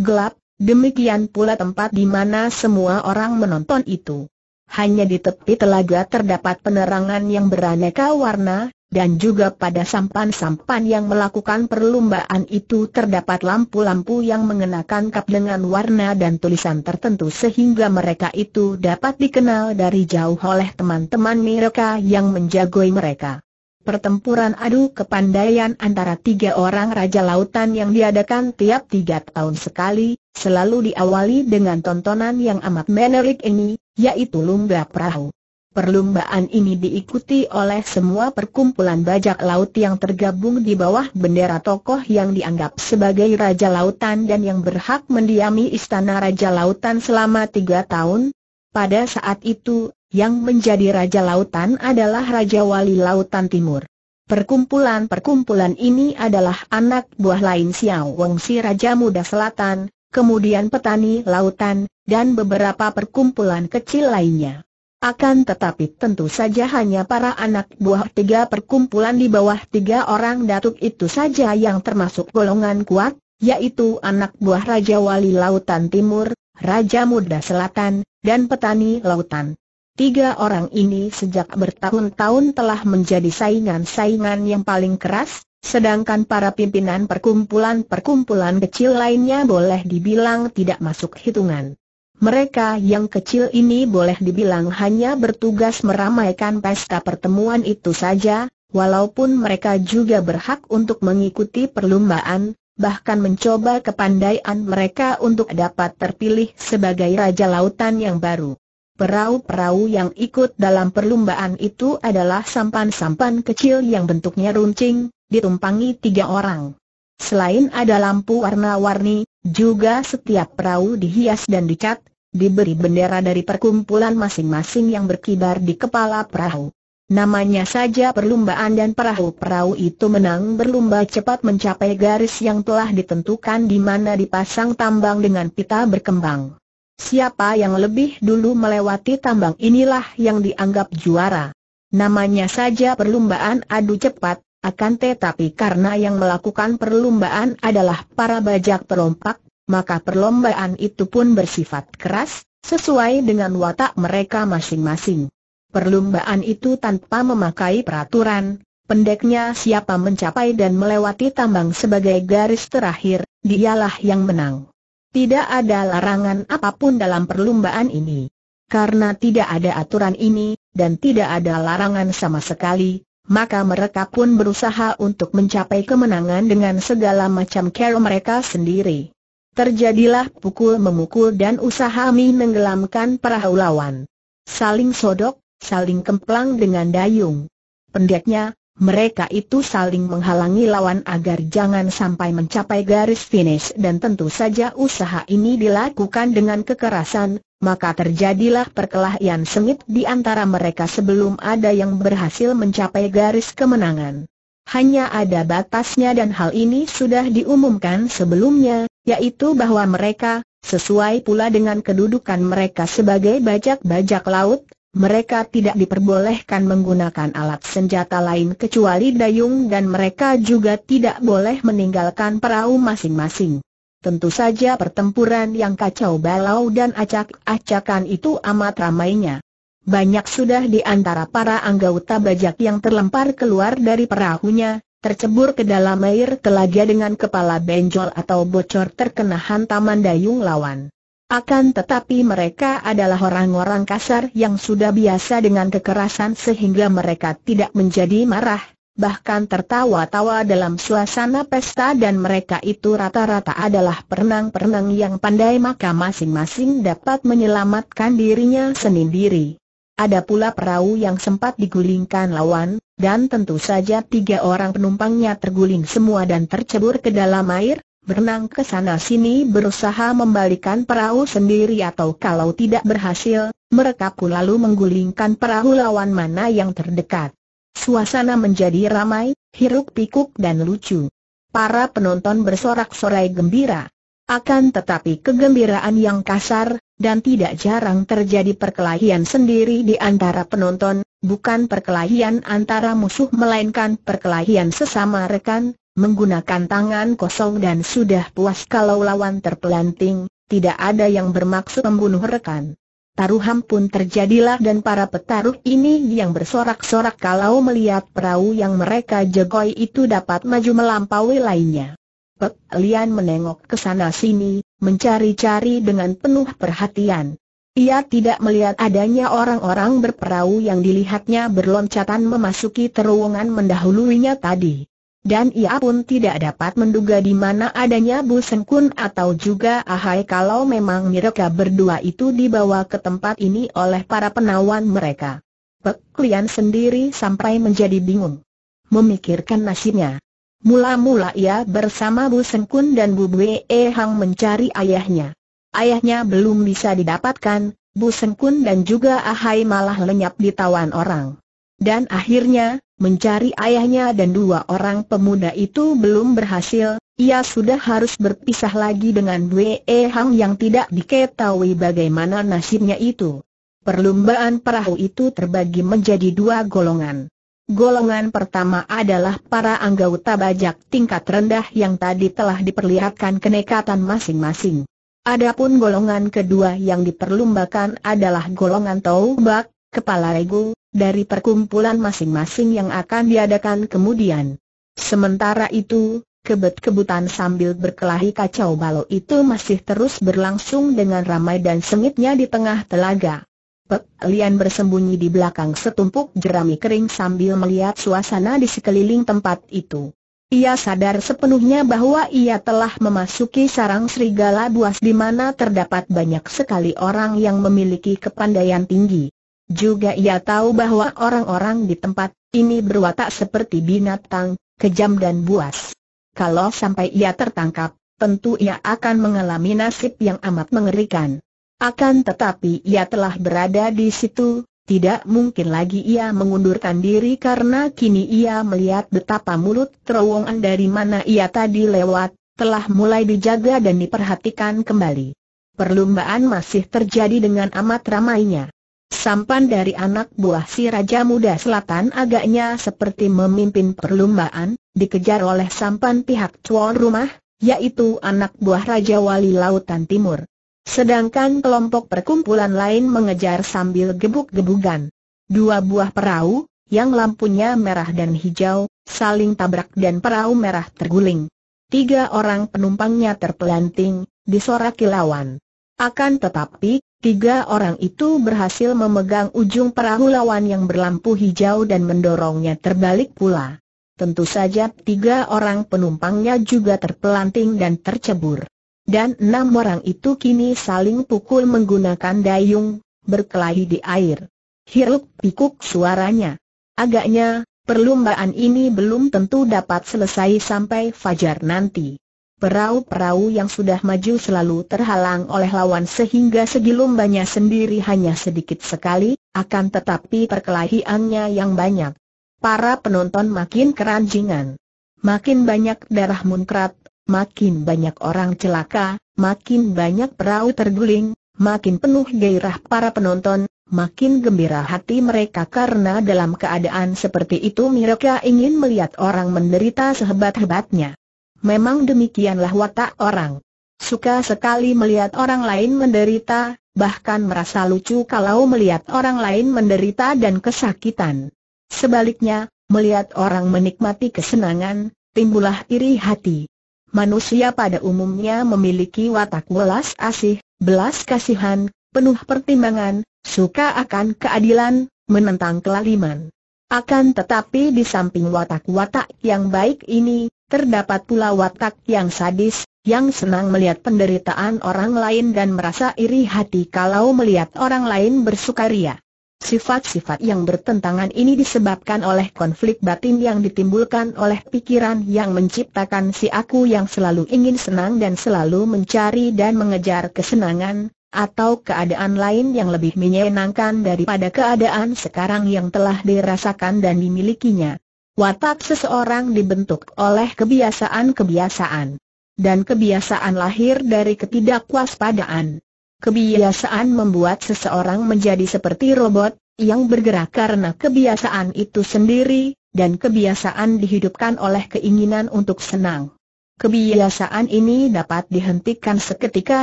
[SPEAKER 1] gelap, demikian pula tempat di mana semua orang menonton itu. Hanya di tepi telaga terdapat penerangan yang beraneka warna, dan juga pada sampan-sampan yang melakukan perlombaan itu terdapat lampu-lampu yang mengenakan kap dengan warna dan tulisan tertentu sehingga mereka itu dapat dikenal dari jauh oleh teman-teman mereka yang menjagoi mereka. Pertempuran adu kepandaian antara tiga orang Raja Lautan yang diadakan tiap tiga tahun sekali, selalu diawali dengan tontonan yang amat menarik ini, yaitu Lumba Perahu. Perlombaan ini diikuti oleh semua perkumpulan bajak laut yang tergabung di bawah bendera tokoh yang dianggap sebagai Raja Lautan dan yang berhak mendiami Istana Raja Lautan selama tiga tahun. Pada saat itu, yang menjadi Raja Lautan adalah Raja Wali Lautan Timur. Perkumpulan-perkumpulan ini adalah anak buah lain Xiao Wongsi Raja Muda Selatan, kemudian petani lautan, dan beberapa perkumpulan kecil lainnya. Akan tetapi tentu saja hanya para anak buah tiga perkumpulan di bawah tiga orang datuk itu saja yang termasuk golongan kuat, yaitu anak buah Raja Wali Lautan Timur, Raja Muda Selatan, dan Petani Lautan. Tiga orang ini sejak bertahun-tahun telah menjadi saingan-saingan yang paling keras, sedangkan para pimpinan perkumpulan-perkumpulan kecil lainnya boleh dibilang tidak masuk hitungan. Mereka yang kecil ini boleh dibilang hanya bertugas meramaikan pesta pertemuan itu saja, walaupun mereka juga berhak untuk mengikuti perlombaan, bahkan mencoba kepandaian mereka untuk dapat terpilih sebagai Raja Lautan yang baru. Perahu-perahu yang ikut dalam perlombaan itu adalah sampan-sampan kecil yang bentuknya runcing, ditumpangi tiga orang. Selain ada lampu warna-warni, juga setiap perahu dihias dan dicat, diberi bendera dari perkumpulan masing-masing yang berkibar di kepala perahu. Namanya saja perlombaan dan perahu-perahu itu menang berlomba cepat mencapai garis yang telah ditentukan di mana dipasang tambang dengan pita berkembang. Siapa yang lebih dulu melewati tambang inilah yang dianggap juara. Namanya saja perlombaan adu cepat, akan tetapi karena yang melakukan perlombaan adalah para bajak perompak, maka perlombaan itu pun bersifat keras, sesuai dengan watak mereka masing-masing. Perlombaan itu tanpa memakai peraturan, pendeknya siapa mencapai dan melewati tambang sebagai garis terakhir, dialah yang menang. Tidak ada larangan apapun dalam perlombaan ini. Karena tidak ada aturan ini, dan tidak ada larangan sama sekali, maka mereka pun berusaha untuk mencapai kemenangan dengan segala macam cara mereka sendiri. Terjadilah pukul memukul dan usaha Mi menggelamkan perahu lawan. Saling sodok, saling kemplang dengan dayung. Pendeknya, mereka itu saling menghalangi lawan agar jangan sampai mencapai garis finish dan tentu saja usaha ini dilakukan dengan kekerasan, maka terjadilah perkelahian sengit di antara mereka sebelum ada yang berhasil mencapai garis kemenangan. Hanya ada batasnya dan hal ini sudah diumumkan sebelumnya, yaitu bahwa mereka, sesuai pula dengan kedudukan mereka sebagai bajak-bajak laut, mereka tidak diperbolehkan menggunakan alat senjata lain kecuali dayung dan mereka juga tidak boleh meninggalkan perahu masing-masing. Tentu saja pertempuran yang kacau balau dan acak-acakan itu amat ramainya. Banyak sudah di antara para anggota bajak yang terlempar keluar dari perahunya, tercebur ke dalam air telaga dengan kepala benjol atau bocor terkena hantaman dayung lawan. Akan tetapi mereka adalah orang-orang kasar yang sudah biasa dengan kekerasan sehingga mereka tidak menjadi marah, bahkan tertawa-tawa dalam suasana pesta dan mereka itu rata-rata adalah perenang-perenang yang pandai maka masing-masing dapat menyelamatkan dirinya sendiri. Ada pula perahu yang sempat digulingkan lawan, dan tentu saja tiga orang penumpangnya terguling semua dan tercebur ke dalam air, berenang ke sana-sini berusaha membalikan perahu sendiri atau kalau tidak berhasil, mereka pun lalu menggulingkan perahu lawan mana yang terdekat. Suasana menjadi ramai, hiruk pikuk dan lucu. Para penonton bersorak-sorai gembira. Akan tetapi kegembiraan yang kasar, dan tidak jarang terjadi perkelahian sendiri di antara penonton, bukan perkelahian antara musuh melainkan perkelahian sesama rekan, menggunakan tangan kosong dan sudah puas kalau lawan terpelanting, tidak ada yang bermaksud membunuh rekan. Taruhan pun terjadilah dan para petaruh ini yang bersorak-sorak kalau melihat perahu yang mereka jegoi itu dapat maju melampaui lainnya. Pek Lian menengok ke sana sini, mencari-cari dengan penuh perhatian. Ia tidak melihat adanya orang-orang berperahu yang dilihatnya berloncatan memasuki terowongan mendahuluinya tadi. Dan ia pun tidak dapat menduga di mana adanya Bu Sengkun atau juga Ahai kalau memang mereka berdua itu dibawa ke tempat ini oleh para penawan mereka. Pek Lian sendiri sampai menjadi bingung. Memikirkan nasibnya. Mula-mula ia bersama Bu Sengkun dan Bu Bwe e Hang mencari ayahnya. Ayahnya belum bisa didapatkan, Bu Sengkun dan juga Ahai malah lenyap ditawan orang. Dan akhirnya, mencari ayahnya dan dua orang pemuda itu belum berhasil, ia sudah harus berpisah lagi dengan Bwe e Hang yang tidak diketahui bagaimana nasibnya itu. Perlombaan perahu itu terbagi menjadi dua golongan. Golongan pertama adalah para anggota bajak tingkat rendah yang tadi telah diperlihatkan kenekatan masing-masing. Adapun golongan kedua yang diperlumbakan adalah golongan Taubak, Kepala Regu, dari perkumpulan masing-masing yang akan diadakan kemudian. Sementara itu, kebet-kebutan sambil berkelahi kacau balau itu masih terus berlangsung dengan ramai dan sengitnya di tengah telaga. Pek Lian bersembunyi di belakang setumpuk jerami kering sambil melihat suasana di sekeliling tempat itu. Ia sadar sepenuhnya bahwa ia telah memasuki sarang serigala buas di mana terdapat banyak sekali orang yang memiliki kepandaian tinggi. Juga ia tahu bahwa orang-orang di tempat ini berwatak seperti binatang, kejam dan buas. Kalau sampai ia tertangkap, tentu ia akan mengalami nasib yang amat mengerikan. Akan tetapi ia telah berada di situ, tidak mungkin lagi ia mengundurkan diri karena kini ia melihat betapa mulut terowongan dari mana ia tadi lewat, telah mulai dijaga dan diperhatikan kembali. Perlombaan masih terjadi dengan amat ramainya. Sampan dari anak buah si Raja Muda Selatan agaknya seperti memimpin perlombaan, dikejar oleh sampan pihak tuan rumah, yaitu anak buah Raja Wali Lautan Timur. Sedangkan kelompok perkumpulan lain mengejar sambil gebuk-gebukan. Dua buah perahu, yang lampunya merah dan hijau, saling tabrak dan perahu merah terguling. Tiga orang penumpangnya terpelanting, disoraki lawan. Akan tetapi, tiga orang itu berhasil memegang ujung perahu lawan yang berlampu hijau dan mendorongnya terbalik pula. Tentu saja tiga orang penumpangnya juga terpelanting dan tercebur. Dan enam orang itu kini saling pukul menggunakan dayung, berkelahi di air. Hiruk pikuk suaranya. Agaknya, perlombaan ini belum tentu dapat selesai sampai fajar nanti. Perahu-perahu yang sudah maju selalu terhalang oleh lawan sehingga segi sendiri hanya sedikit sekali, akan tetapi perkelahiannya yang banyak. Para penonton makin keranjingan. Makin banyak darah munkrat, makin banyak orang celaka, makin banyak perahu terguling, makin penuh gairah para penonton, makin gembira hati mereka karena dalam keadaan seperti itu mereka ingin melihat orang menderita sehebat-hebatnya. Memang demikianlah watak orang. Suka sekali melihat orang lain menderita, bahkan merasa lucu kalau melihat orang lain menderita dan kesakitan. Sebaliknya, melihat orang menikmati kesenangan, timbullah iri hati. Manusia pada umumnya memiliki watak welas asih, belas kasihan, penuh pertimbangan, suka akan keadilan, menentang kelaliman. Akan tetapi di samping watak-watak yang baik ini, terdapat pula watak yang sadis, yang senang melihat penderitaan orang lain dan merasa iri hati kalau melihat orang lain bersukaria. Sifat-sifat yang bertentangan ini disebabkan oleh konflik batin yang ditimbulkan oleh pikiran yang menciptakan si aku yang selalu ingin senang dan selalu mencari dan mengejar kesenangan, atau keadaan lain yang lebih menyenangkan daripada keadaan sekarang yang telah dirasakan dan dimilikinya. Watak seseorang dibentuk oleh kebiasaan-kebiasaan. Dan kebiasaan lahir dari ketidakwaspadaan. Kebiasaan membuat seseorang menjadi seperti robot, yang bergerak karena kebiasaan itu sendiri, dan kebiasaan dihidupkan oleh keinginan untuk senang. Kebiasaan ini dapat dihentikan seketika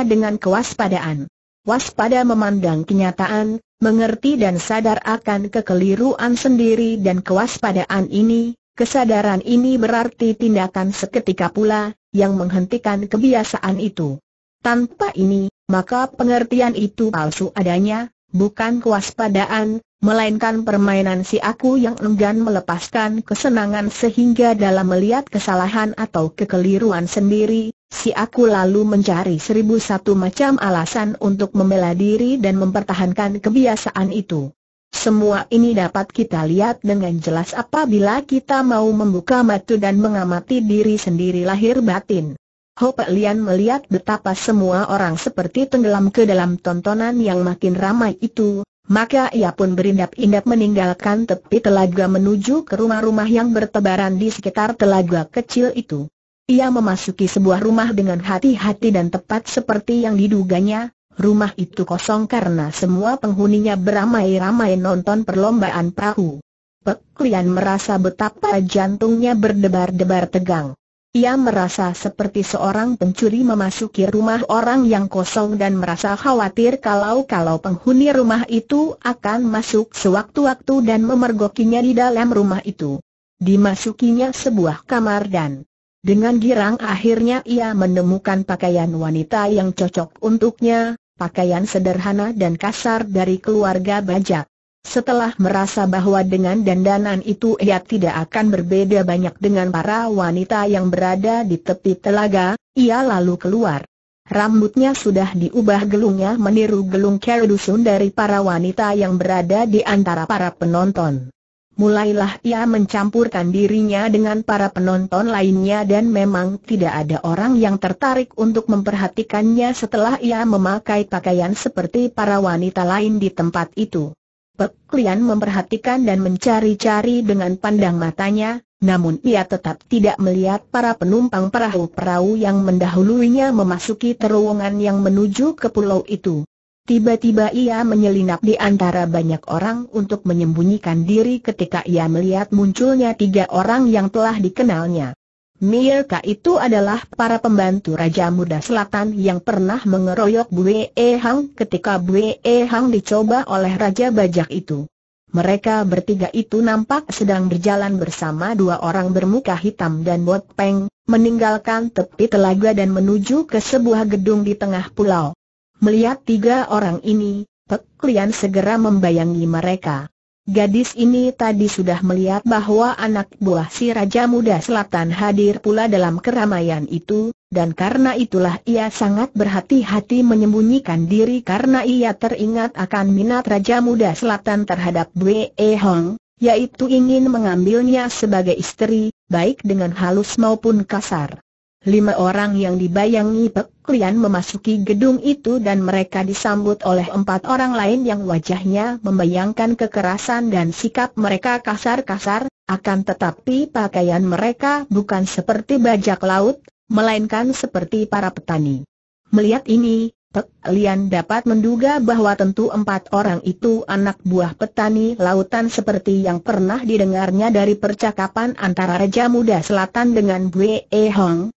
[SPEAKER 1] dengan kewaspadaan. Waspada memandang kenyataan, mengerti dan sadar akan kekeliruan sendiri dan kewaspadaan ini, kesadaran ini berarti tindakan seketika pula, yang menghentikan kebiasaan itu. Tanpa ini, maka pengertian itu palsu adanya, bukan kewaspadaan, melainkan permainan si aku yang enggan melepaskan kesenangan sehingga dalam melihat kesalahan atau kekeliruan sendiri, si aku lalu mencari seribu satu macam alasan untuk membela diri dan mempertahankan kebiasaan itu. Semua ini dapat kita lihat dengan jelas apabila kita mau membuka mata dan mengamati diri sendiri lahir batin. Ho Pek Lian melihat betapa semua orang seperti tenggelam ke dalam tontonan yang makin ramai itu, maka ia pun berindap-indap meninggalkan tepi telaga menuju ke rumah-rumah yang bertebaran di sekitar telaga kecil itu. Ia memasuki sebuah rumah dengan hati-hati dan tepat seperti yang diduganya, rumah itu kosong karena semua penghuninya beramai-ramai nonton perlombaan perahu. Pek Lian merasa betapa jantungnya berdebar-debar tegang. Ia merasa seperti seorang pencuri memasuki rumah orang yang kosong dan merasa khawatir kalau-kalau penghuni rumah itu akan masuk sewaktu-waktu dan memergokinya di dalam rumah itu. Dimasukinya sebuah kamar dan dengan girang akhirnya ia menemukan pakaian wanita yang cocok untuknya, pakaian sederhana dan kasar dari keluarga bajak. Setelah merasa bahwa dengan dandanan itu ia tidak akan berbeda banyak dengan para wanita yang berada di tepi telaga, ia lalu keluar. Rambutnya sudah diubah gelungnya meniru gelung kerudusun dari para wanita yang berada di antara para penonton. Mulailah ia mencampurkan dirinya dengan para penonton lainnya dan memang tidak ada orang yang tertarik untuk memperhatikannya setelah ia memakai pakaian seperti para wanita lain di tempat itu. Pek memperhatikan dan mencari-cari dengan pandang matanya, namun ia tetap tidak melihat para penumpang perahu-perahu yang mendahuluinya memasuki terowongan yang menuju ke pulau itu. Tiba-tiba ia menyelinap di antara banyak orang untuk menyembunyikan diri ketika ia melihat munculnya tiga orang yang telah dikenalnya. Mereka itu adalah para pembantu Raja Muda Selatan yang pernah mengeroyok Bue e Hang ketika Bue e Hang dicoba oleh Raja Bajak itu. Mereka bertiga itu nampak sedang berjalan bersama dua orang bermuka hitam dan peng, meninggalkan tepi telaga dan menuju ke sebuah gedung di tengah pulau. Melihat tiga orang ini, Pek Lian segera membayangi mereka. Gadis ini tadi sudah melihat bahwa anak buah si Raja Muda Selatan hadir pula dalam keramaian itu, dan karena itulah ia sangat berhati-hati menyembunyikan diri karena ia teringat akan minat Raja Muda Selatan terhadap Bwe e Hong, yaitu ingin mengambilnya sebagai istri, baik dengan halus maupun kasar. Lima orang yang dibayangi Pek Lian memasuki gedung itu dan mereka disambut oleh empat orang lain yang wajahnya membayangkan kekerasan dan sikap mereka kasar-kasar, akan tetapi pakaian mereka bukan seperti bajak laut, melainkan seperti para petani. Melihat ini, Pek Lian dapat menduga bahwa tentu empat orang itu anak buah petani lautan seperti yang pernah didengarnya dari percakapan antara Raja Muda Selatan dengan Bue Hong,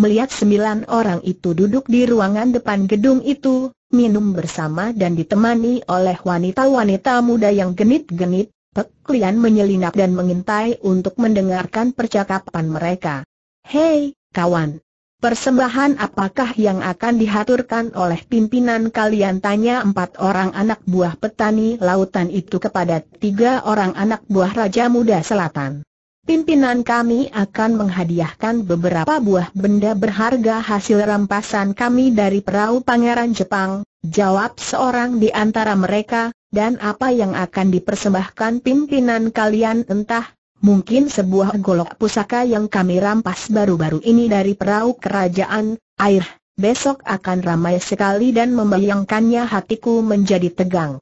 [SPEAKER 1] Melihat sembilan orang itu duduk di ruangan depan gedung itu, minum bersama dan ditemani oleh wanita-wanita muda yang genit-genit, Pek Lian menyelinap dan mengintai untuk mendengarkan percakapan mereka. Hei, kawan! Persembahan apakah yang akan dihaturkan oleh pimpinan kalian? Tanya empat orang anak buah petani lautan itu kepada tiga orang anak buah Raja Muda Selatan. Pimpinan kami akan menghadiahkan beberapa buah benda berharga hasil rampasan kami dari perahu pangeran Jepang, jawab seorang di antara mereka, dan apa yang akan dipersembahkan pimpinan kalian entah, mungkin sebuah golok pusaka yang kami rampas baru-baru ini dari perahu kerajaan, air, besok akan ramai sekali dan membayangkannya hatiku menjadi tegang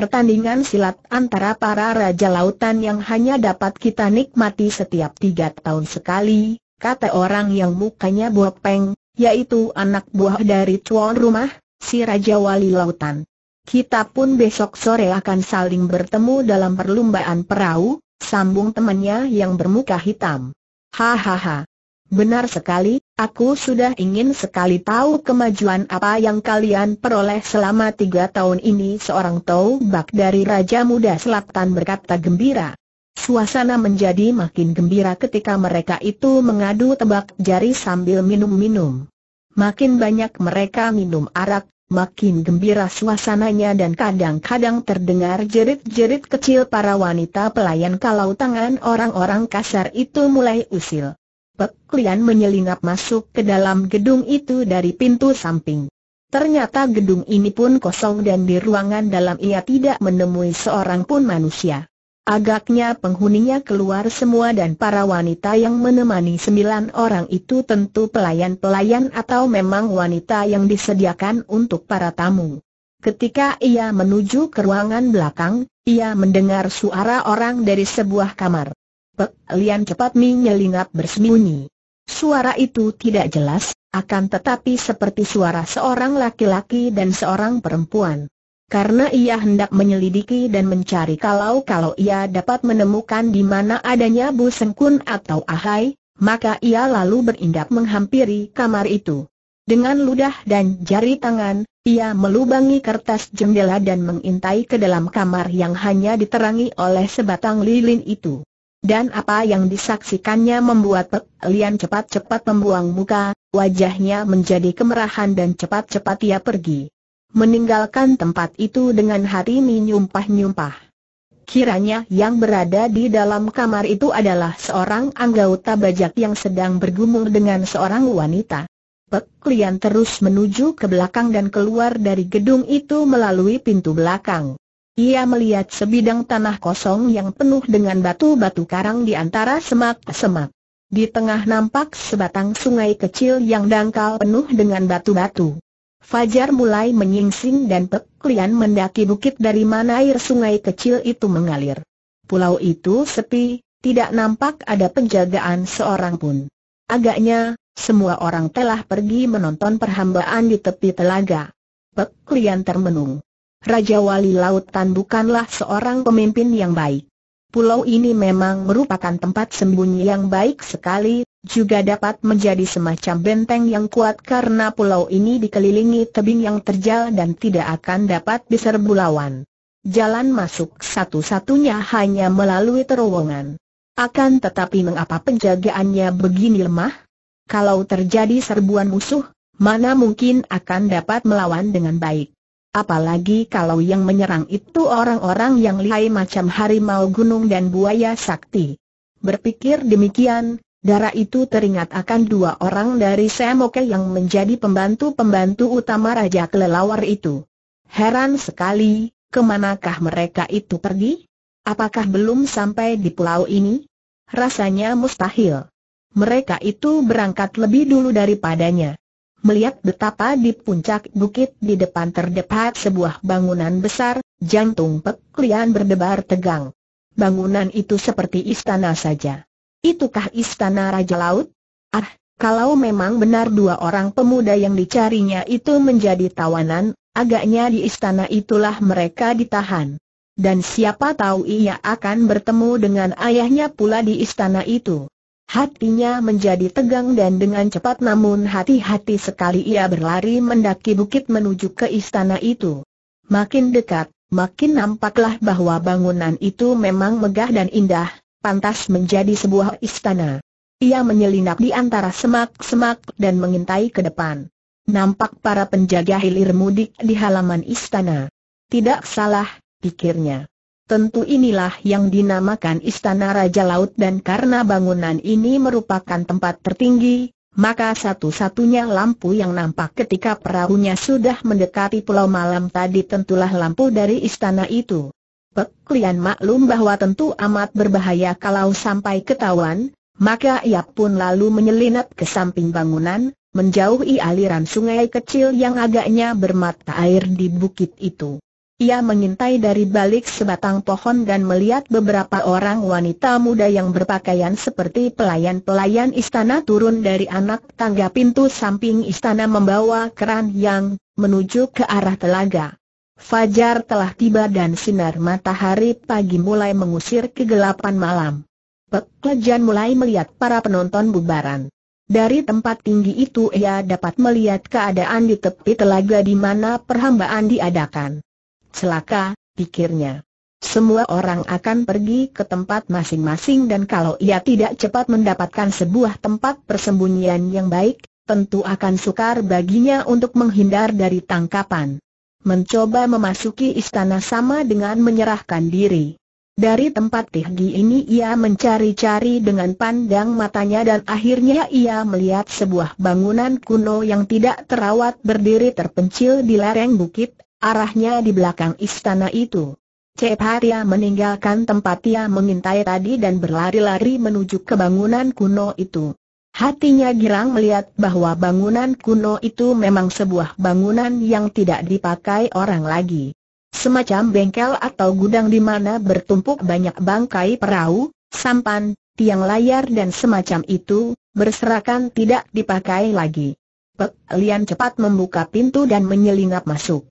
[SPEAKER 1] pertandingan silat antara para raja lautan yang hanya dapat kita nikmati setiap tiga tahun sekali, kata orang yang mukanya bopeng, yaitu anak buah dari tuan rumah, si Raja Wali Lautan. Kita pun besok sore akan saling bertemu dalam perlumbaan perahu, sambung temannya yang bermuka hitam. Hahaha. Benar sekali, Aku sudah ingin sekali tahu kemajuan apa yang kalian peroleh selama tiga tahun ini seorang bak dari Raja Muda Selatan berkata gembira. Suasana menjadi makin gembira ketika mereka itu mengadu tebak jari sambil minum-minum. Makin banyak mereka minum arak, makin gembira suasananya dan kadang-kadang terdengar jerit-jerit kecil para wanita pelayan kalau tangan orang-orang kasar itu mulai usil. Pek Lian menyelinap masuk ke dalam gedung itu dari pintu samping. Ternyata gedung ini pun kosong dan di ruangan dalam ia tidak menemui seorang pun manusia. Agaknya penghuninya keluar semua dan para wanita yang menemani sembilan orang itu tentu pelayan-pelayan atau memang wanita yang disediakan untuk para tamu. Ketika ia menuju ke ruangan belakang, ia mendengar suara orang dari sebuah kamar. Lian cepat menyelinap bersembunyi. Suara itu tidak jelas, akan tetapi seperti suara seorang laki-laki dan seorang perempuan. Karena ia hendak menyelidiki dan mencari kalau-kalau ia dapat menemukan di mana adanya Bu Sengkun atau Ahai, maka ia lalu berindak menghampiri kamar itu. Dengan ludah dan jari tangan, ia melubangi kertas jendela dan mengintai ke dalam kamar yang hanya diterangi oleh sebatang lilin itu. Dan apa yang disaksikannya membuat Pek Lian cepat-cepat membuang muka, wajahnya menjadi kemerahan dan cepat-cepat ia pergi. Meninggalkan tempat itu dengan hati menyumpah nyumpah-nyumpah. Kiranya yang berada di dalam kamar itu adalah seorang anggota bajak yang sedang bergumul dengan seorang wanita. Pek Lian terus menuju ke belakang dan keluar dari gedung itu melalui pintu belakang. Ia melihat sebidang tanah kosong yang penuh dengan batu-batu karang di antara semak-semak. Di tengah nampak sebatang sungai kecil yang dangkal penuh dengan batu-batu. Fajar mulai menyingsing dan Peklian mendaki bukit dari mana air sungai kecil itu mengalir. Pulau itu sepi, tidak nampak ada penjagaan seorang pun. Agaknya, semua orang telah pergi menonton perhambaan di tepi telaga. Peklian termenung. Raja Wali Lautan bukanlah seorang pemimpin yang baik. Pulau ini memang merupakan tempat sembunyi yang baik sekali, juga dapat menjadi semacam benteng yang kuat karena pulau ini dikelilingi tebing yang terjal dan tidak akan dapat diserbu lawan. Jalan masuk satu-satunya hanya melalui terowongan. Akan tetapi mengapa penjagaannya begini lemah? Kalau terjadi serbuan musuh, mana mungkin akan dapat melawan dengan baik. Apalagi kalau yang menyerang itu orang-orang yang lihai macam harimau gunung dan buaya sakti. Berpikir demikian, darah itu teringat akan dua orang dari Semoke yang menjadi pembantu-pembantu utama Raja Kelelawar itu. Heran sekali, kemanakah mereka itu pergi? Apakah belum sampai di pulau ini? Rasanya mustahil. Mereka itu berangkat lebih dulu daripadanya. Melihat betapa di puncak bukit di depan terdapat sebuah bangunan besar, jantung Pek berdebar tegang. Bangunan itu seperti istana saja. Itukah istana Raja Laut? Ah, kalau memang benar dua orang pemuda yang dicarinya itu menjadi tawanan, agaknya di istana itulah mereka ditahan. Dan siapa tahu ia akan bertemu dengan ayahnya pula di istana itu. Hatinya menjadi tegang dan dengan cepat namun hati-hati sekali ia berlari mendaki bukit menuju ke istana itu. Makin dekat, makin nampaklah bahwa bangunan itu memang megah dan indah, pantas menjadi sebuah istana. Ia menyelinap di antara semak-semak dan mengintai ke depan. Nampak para penjaga hilir mudik di halaman istana. Tidak salah, pikirnya. Tentu inilah yang dinamakan Istana Raja Laut dan karena bangunan ini merupakan tempat tertinggi, maka satu-satunya lampu yang nampak ketika perahunya sudah mendekati pulau malam tadi tentulah lampu dari istana itu. Peklian maklum bahwa tentu amat berbahaya kalau sampai ketahuan, maka ia pun lalu menyelinap ke samping bangunan, menjauhi aliran sungai kecil yang agaknya bermata air di bukit itu. Ia mengintai dari balik sebatang pohon dan melihat beberapa orang wanita muda yang berpakaian seperti pelayan-pelayan istana turun dari anak tangga pintu samping istana membawa keran yang menuju ke arah telaga. Fajar telah tiba dan sinar matahari pagi mulai mengusir kegelapan malam. Peklejan mulai melihat para penonton bubaran. Dari tempat tinggi itu ia dapat melihat keadaan di tepi telaga di mana perhambaan diadakan. Celaka, pikirnya. Semua orang akan pergi ke tempat masing-masing dan kalau ia tidak cepat mendapatkan sebuah tempat persembunyian yang baik, tentu akan sukar baginya untuk menghindar dari tangkapan. Mencoba memasuki istana sama dengan menyerahkan diri. Dari tempat tinggi ini ia mencari-cari dengan pandang matanya dan akhirnya ia melihat sebuah bangunan kuno yang tidak terawat berdiri terpencil di lereng bukit, Arahnya di belakang istana itu. Ceparia meninggalkan tempat ia mengintai tadi dan berlari-lari menuju ke bangunan kuno itu. Hatinya girang melihat bahwa bangunan kuno itu memang sebuah bangunan yang tidak dipakai orang lagi. Semacam bengkel atau gudang di mana bertumpuk banyak bangkai perahu, sampan, tiang layar dan semacam itu, berserakan tidak dipakai lagi. Pek Lian cepat membuka pintu dan menyelinap masuk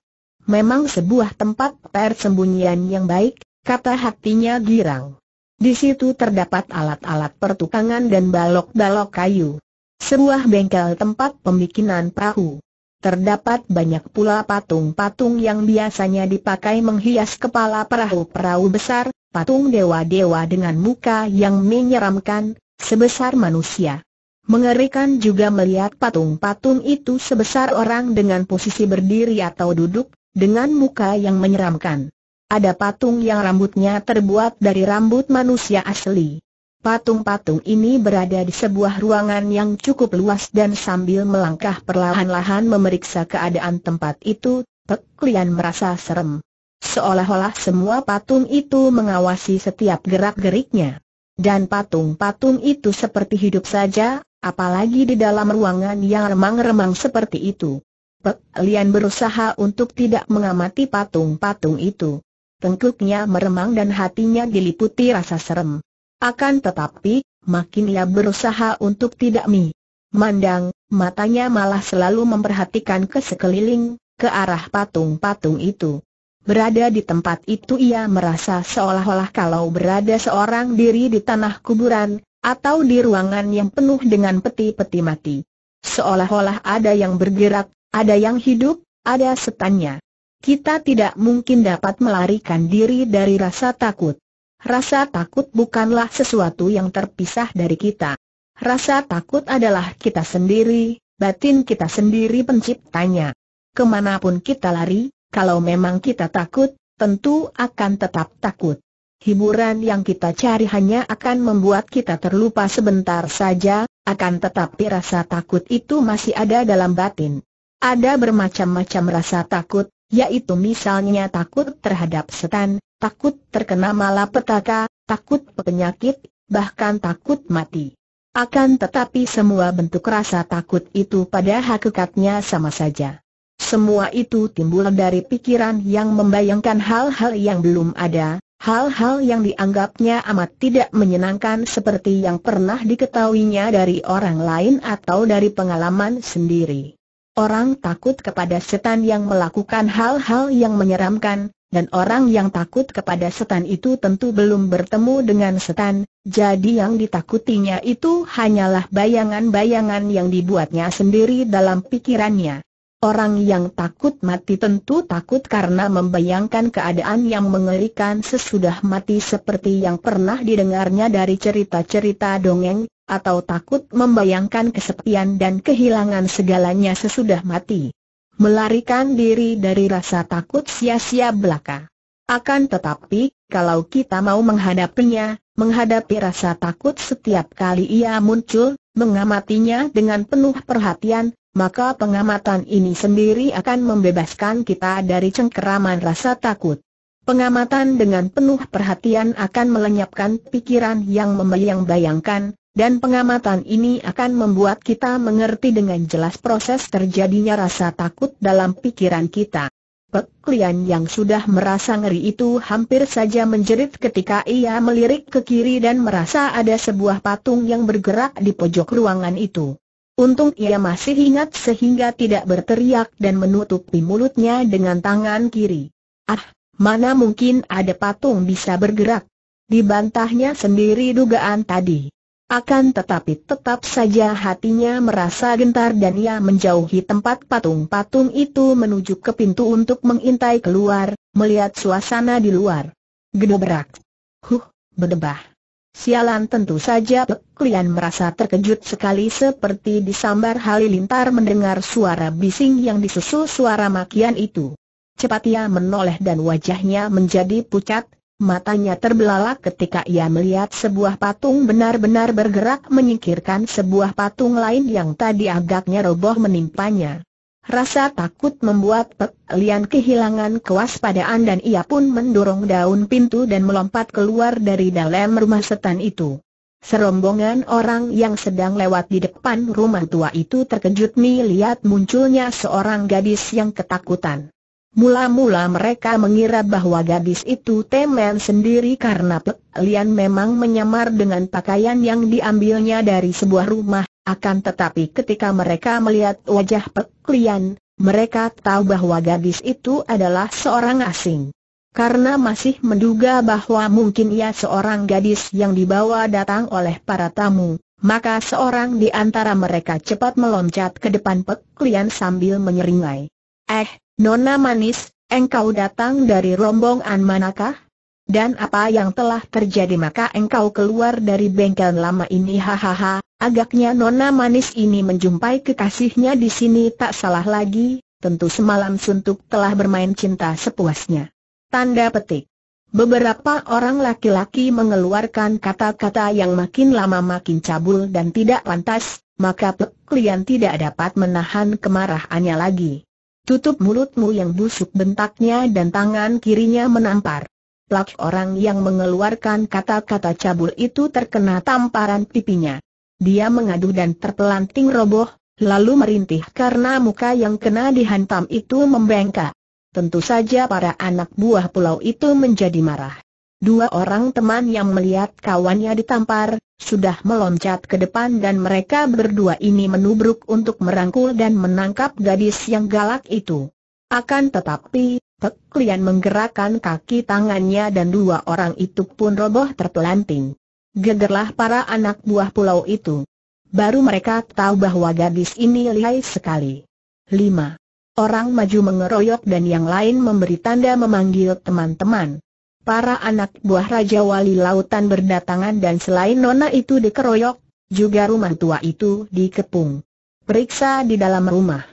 [SPEAKER 1] memang sebuah tempat persembunyian yang baik, kata hatinya girang. Di situ terdapat alat-alat pertukangan dan balok-balok kayu. Sebuah bengkel tempat pembikinan perahu. Terdapat banyak pula patung-patung yang biasanya dipakai menghias kepala perahu-perahu besar, patung dewa-dewa dengan muka yang menyeramkan, sebesar manusia. Mengerikan juga melihat patung-patung itu sebesar orang dengan posisi berdiri atau duduk, dengan muka yang menyeramkan. Ada patung yang rambutnya terbuat dari rambut manusia asli. Patung-patung ini berada di sebuah ruangan yang cukup luas dan sambil melangkah perlahan-lahan memeriksa keadaan tempat itu, Peklian merasa serem. Seolah-olah semua patung itu mengawasi setiap gerak-geriknya. Dan patung-patung itu seperti hidup saja, apalagi di dalam ruangan yang remang-remang seperti itu. Pek Lian berusaha untuk tidak mengamati patung-patung itu. Tengkuknya meremang dan hatinya diliputi rasa serem. Akan tetapi, makin ia berusaha untuk tidak mi. Mandang, matanya malah selalu memperhatikan ke sekeliling, ke arah patung-patung itu. Berada di tempat itu ia merasa seolah-olah kalau berada seorang diri di tanah kuburan, atau di ruangan yang penuh dengan peti-peti mati. Seolah-olah ada yang bergerak, ada yang hidup, ada setannya. Kita tidak mungkin dapat melarikan diri dari rasa takut. Rasa takut bukanlah sesuatu yang terpisah dari kita. Rasa takut adalah kita sendiri, batin kita sendiri penciptanya. Kemanapun kita lari, kalau memang kita takut, tentu akan tetap takut. Hiburan yang kita cari hanya akan membuat kita terlupa sebentar saja, akan tetapi rasa takut itu masih ada dalam batin. Ada bermacam-macam rasa takut, yaitu misalnya takut terhadap setan, takut terkena malapetaka, takut penyakit, bahkan takut mati. Akan tetapi semua bentuk rasa takut itu pada hakikatnya sama saja. Semua itu timbul dari pikiran yang membayangkan hal-hal yang belum ada, hal-hal yang dianggapnya amat tidak menyenangkan seperti yang pernah diketahuinya dari orang lain atau dari pengalaman sendiri. Orang takut kepada setan yang melakukan hal-hal yang menyeramkan, dan orang yang takut kepada setan itu tentu belum bertemu dengan setan, jadi yang ditakutinya itu hanyalah bayangan-bayangan yang dibuatnya sendiri dalam pikirannya. Orang yang takut mati tentu takut karena membayangkan keadaan yang mengerikan sesudah mati seperti yang pernah didengarnya dari cerita-cerita dongeng, atau takut membayangkan kesepian dan kehilangan segalanya sesudah mati. Melarikan diri dari rasa takut sia-sia belaka. Akan tetapi, kalau kita mau menghadapinya, menghadapi rasa takut setiap kali ia muncul, mengamatinya dengan penuh perhatian, maka pengamatan ini sendiri akan membebaskan kita dari cengkeraman rasa takut. Pengamatan dengan penuh perhatian akan melenyapkan pikiran yang membayang-bayangkan, dan pengamatan ini akan membuat kita mengerti dengan jelas proses terjadinya rasa takut dalam pikiran kita. Peklian yang sudah merasa ngeri itu hampir saja menjerit ketika ia melirik ke kiri dan merasa ada sebuah patung yang bergerak di pojok ruangan itu. Untung ia masih ingat sehingga tidak berteriak dan menutupi mulutnya dengan tangan kiri. Ah, mana mungkin ada patung bisa bergerak? Dibantahnya sendiri dugaan tadi. Akan tetapi tetap saja hatinya merasa gentar dan ia menjauhi tempat patung-patung itu menuju ke pintu untuk mengintai keluar, melihat suasana di luar. Gedobrak. Huh, berdebah. Sialan tentu saja Klian merasa terkejut sekali seperti disambar halilintar mendengar suara bising yang disusul suara makian itu. Cepat ia menoleh dan wajahnya menjadi pucat, Matanya terbelalak ketika ia melihat sebuah patung benar-benar bergerak menyingkirkan sebuah patung lain yang tadi agaknya roboh menimpanya. Rasa takut membuat Pek Lian kehilangan kewaspadaan dan ia pun mendorong daun pintu dan melompat keluar dari dalam rumah setan itu. Serombongan orang yang sedang lewat di depan rumah tua itu terkejut melihat munculnya seorang gadis yang ketakutan. Mula-mula mereka mengira bahwa gadis itu temen sendiri karena Pek Lian memang menyamar dengan pakaian yang diambilnya dari sebuah rumah, akan tetapi ketika mereka melihat wajah Pek Lian, mereka tahu bahwa gadis itu adalah seorang asing. Karena masih menduga bahwa mungkin ia seorang gadis yang dibawa datang oleh para tamu, maka seorang di antara mereka cepat meloncat ke depan Pek Lian sambil menyeringai. Eh, Nona Manis, engkau datang dari rombongan manakah? Dan apa yang telah terjadi maka engkau keluar dari bengkel lama ini hahaha, agaknya Nona Manis ini menjumpai kekasihnya di sini tak salah lagi, tentu semalam suntuk telah bermain cinta sepuasnya. Tanda petik. Beberapa orang laki-laki mengeluarkan kata-kata yang makin lama makin cabul dan tidak pantas, maka Pek klien tidak dapat menahan kemarahannya lagi. Tutup mulutmu yang busuk bentaknya dan tangan kirinya menampar. Plak orang yang mengeluarkan kata-kata cabul itu terkena tamparan pipinya. Dia mengadu dan terpelanting roboh, lalu merintih karena muka yang kena dihantam itu membengkak. Tentu saja para anak buah pulau itu menjadi marah. Dua orang teman yang melihat kawannya ditampar, sudah meloncat ke depan dan mereka berdua ini menubruk untuk merangkul dan menangkap gadis yang galak itu. Akan tetapi, Pek menggerakkan kaki tangannya dan dua orang itu pun roboh terpelanting. Gegerlah para anak buah pulau itu. Baru mereka tahu bahwa gadis ini lihai sekali. 5. Orang maju mengeroyok dan yang lain memberi tanda memanggil teman-teman para anak buah Raja Wali Lautan berdatangan dan selain nona itu dikeroyok, juga rumah tua itu dikepung. Periksa di dalam rumah.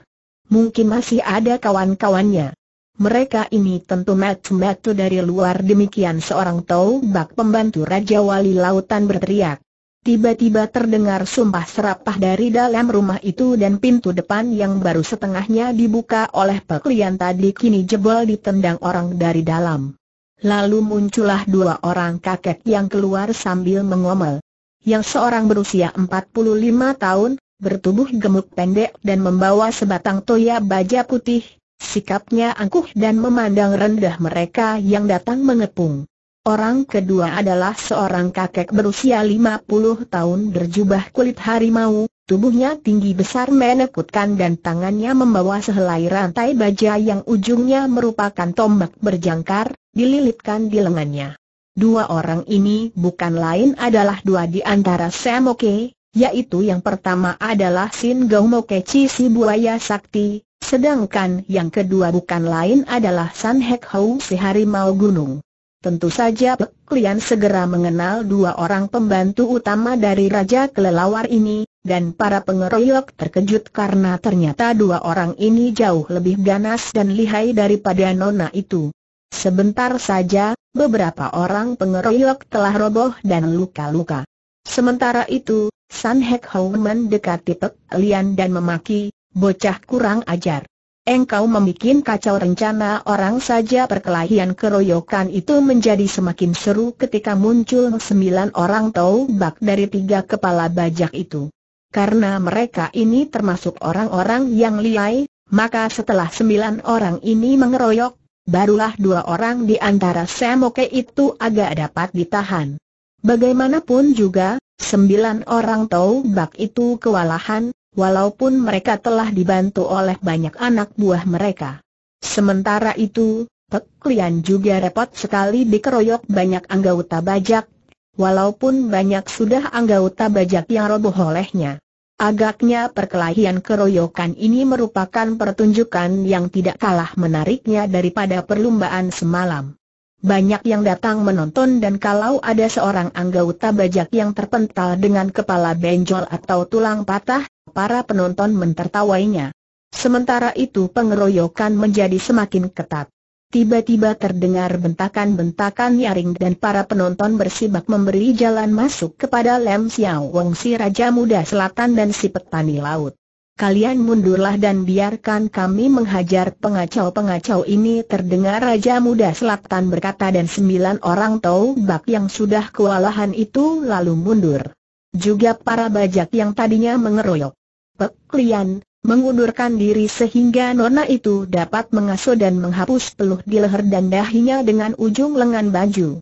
[SPEAKER 1] Mungkin masih ada kawan-kawannya. Mereka ini tentu metu-metu dari luar demikian seorang tahu bak pembantu Raja Wali Lautan berteriak. Tiba-tiba terdengar sumpah serapah dari dalam rumah itu dan pintu depan yang baru setengahnya dibuka oleh peklian tadi kini jebol ditendang orang dari dalam. Lalu muncullah dua orang kakek yang keluar sambil mengomel. Yang seorang berusia 45 tahun, bertubuh gemuk pendek dan membawa sebatang toya baja putih, sikapnya angkuh dan memandang rendah mereka yang datang mengepung. Orang kedua adalah seorang kakek berusia 50 tahun berjubah kulit harimau, tubuhnya tinggi besar menekutkan dan tangannya membawa sehelai rantai baja yang ujungnya merupakan tombak berjangkar, dililitkan di lengannya. Dua orang ini bukan lain adalah dua di antara Semoke, yaitu yang pertama adalah Sin Gaumoke Si Buaya Sakti, sedangkan yang kedua bukan lain adalah San Hek Hou si Harimau Gunung. Tentu saja Pek segera mengenal dua orang pembantu utama dari Raja Kelelawar ini, dan para pengeroyok terkejut karena ternyata dua orang ini jauh lebih ganas dan lihai daripada Nona itu. Sebentar saja, beberapa orang pengeroyok telah roboh dan luka-luka. Sementara itu, San Hek Hou mendekati Pek Lian dan memaki, bocah kurang ajar. Engkau membuat kacau rencana orang saja perkelahian keroyokan itu menjadi semakin seru ketika muncul sembilan orang bak dari tiga kepala bajak itu. Karena mereka ini termasuk orang-orang yang liai, maka setelah sembilan orang ini mengeroyok, barulah dua orang di antara semoke itu agak dapat ditahan. Bagaimanapun juga, sembilan orang bak itu kewalahan, walaupun mereka telah dibantu oleh banyak anak buah mereka. Sementara itu, Peklian juga repot sekali dikeroyok banyak anggota bajak, walaupun banyak sudah anggota bajak yang roboh olehnya. Agaknya perkelahian keroyokan ini merupakan pertunjukan yang tidak kalah menariknya daripada perlombaan semalam. Banyak yang datang menonton dan kalau ada seorang anggota bajak yang terpental dengan kepala benjol atau tulang patah, para penonton mentertawainya. Sementara itu pengeroyokan menjadi semakin ketat. Tiba-tiba terdengar bentakan-bentakan nyaring dan para penonton bersibak memberi jalan masuk kepada Lem Xiao Wong si Raja Muda Selatan dan si Petani Laut. Kalian mundurlah dan biarkan kami menghajar pengacau-pengacau ini terdengar Raja Muda Selatan berkata dan sembilan orang Bak yang sudah kewalahan itu lalu mundur. Juga para bajak yang tadinya mengeroyok. Peklian, mengundurkan diri sehingga nona itu dapat mengasuh dan menghapus peluh di leher dan dahinya dengan ujung lengan baju.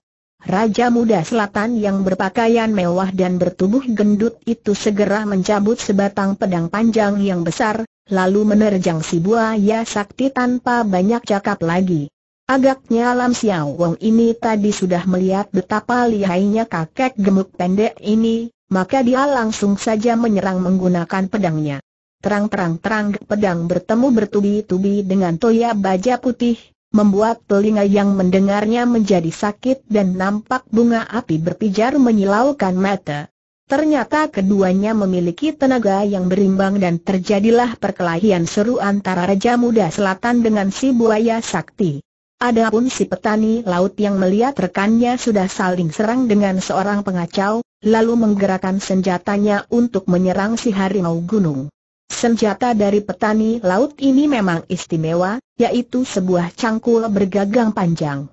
[SPEAKER 1] Raja muda selatan yang berpakaian mewah dan bertubuh gendut itu segera mencabut sebatang pedang panjang yang besar, lalu menerjang si buaya sakti tanpa banyak cakap lagi. Agaknya Lam Xiao Wong ini tadi sudah melihat betapa lihainya kakek gemuk pendek ini, maka dia langsung saja menyerang menggunakan pedangnya terang-terang-terang pedang bertemu bertubi-tubi dengan toya baja putih, membuat telinga yang mendengarnya menjadi sakit dan nampak bunga api berpijar menyilaukan mata. Ternyata keduanya memiliki tenaga yang berimbang dan terjadilah perkelahian seru antara Raja Muda Selatan dengan si buaya sakti. Adapun si petani laut yang melihat rekannya sudah saling serang dengan seorang pengacau, lalu menggerakkan senjatanya untuk menyerang si harimau gunung. Senjata dari petani laut ini memang istimewa, yaitu sebuah cangkul bergagang panjang.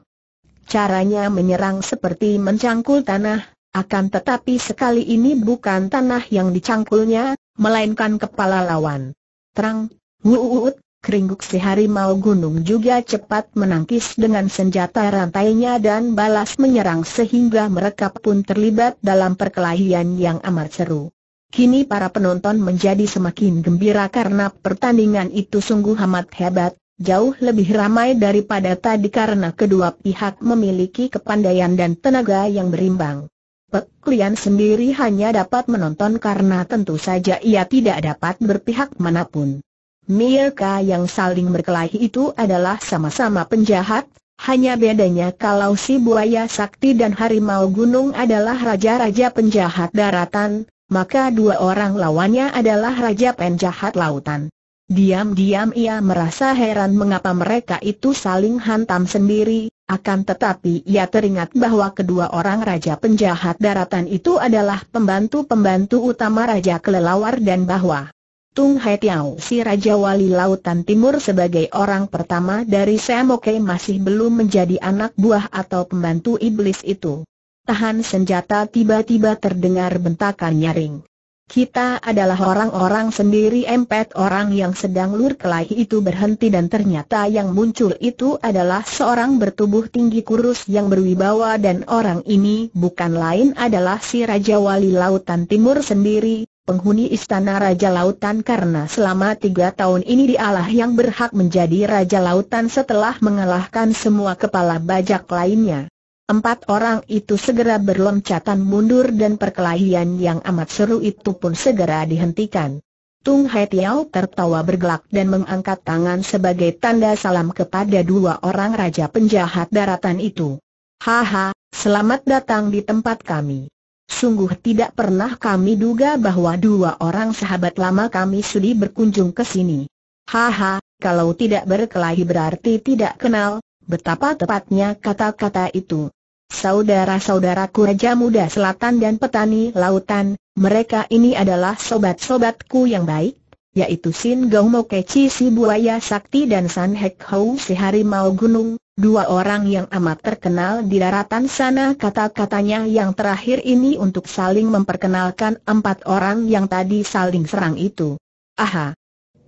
[SPEAKER 1] Caranya menyerang seperti mencangkul tanah, akan tetapi sekali ini bukan tanah yang dicangkulnya, melainkan kepala lawan. Terang, wuut, keringguk si harimau gunung juga cepat menangkis dengan senjata rantainya dan balas menyerang sehingga mereka pun terlibat dalam perkelahian yang amat seru. Kini para penonton menjadi semakin gembira karena pertandingan itu sungguh amat hebat, jauh lebih ramai daripada tadi karena kedua pihak memiliki kepandaian dan tenaga yang berimbang. Pek sendiri hanya dapat menonton karena tentu saja ia tidak dapat berpihak manapun. Mereka yang saling berkelahi itu adalah sama-sama penjahat, hanya bedanya kalau si buaya sakti dan harimau gunung adalah raja-raja penjahat daratan, maka dua orang lawannya adalah Raja Penjahat Lautan. Diam-diam ia merasa heran mengapa mereka itu saling hantam sendiri, akan tetapi ia teringat bahwa kedua orang Raja Penjahat Daratan itu adalah pembantu-pembantu utama Raja Kelelawar dan bahwa Tung Hai Tiao si Raja Wali Lautan Timur sebagai orang pertama dari Semoke masih belum menjadi anak buah atau pembantu iblis itu. Tahan senjata tiba-tiba terdengar bentakan nyaring. Kita adalah orang-orang sendiri empat orang yang sedang lur kelahi itu berhenti dan ternyata yang muncul itu adalah seorang bertubuh tinggi kurus yang berwibawa dan orang ini bukan lain adalah si Raja Wali Lautan Timur sendiri, penghuni Istana Raja Lautan karena selama tiga tahun ini dialah yang berhak menjadi Raja Lautan setelah mengalahkan semua kepala bajak lainnya. Empat orang itu segera berloncatan mundur dan perkelahian yang amat seru itu pun segera dihentikan. Tung Hai Tiao tertawa bergelak dan mengangkat tangan sebagai tanda salam kepada dua orang raja penjahat daratan itu. Haha, selamat datang di tempat kami. Sungguh tidak pernah kami duga bahwa dua orang sahabat lama kami sudi berkunjung ke sini. Haha, kalau tidak berkelahi berarti tidak kenal, betapa tepatnya kata-kata itu saudara-saudaraku Raja Muda Selatan dan petani lautan, mereka ini adalah sobat-sobatku yang baik, yaitu Sin Gau Mo Si Buaya Sakti dan San Hek Hou Si Harimau Gunung, dua orang yang amat terkenal di daratan sana kata-katanya yang terakhir ini untuk saling memperkenalkan empat orang yang tadi saling serang itu. Aha!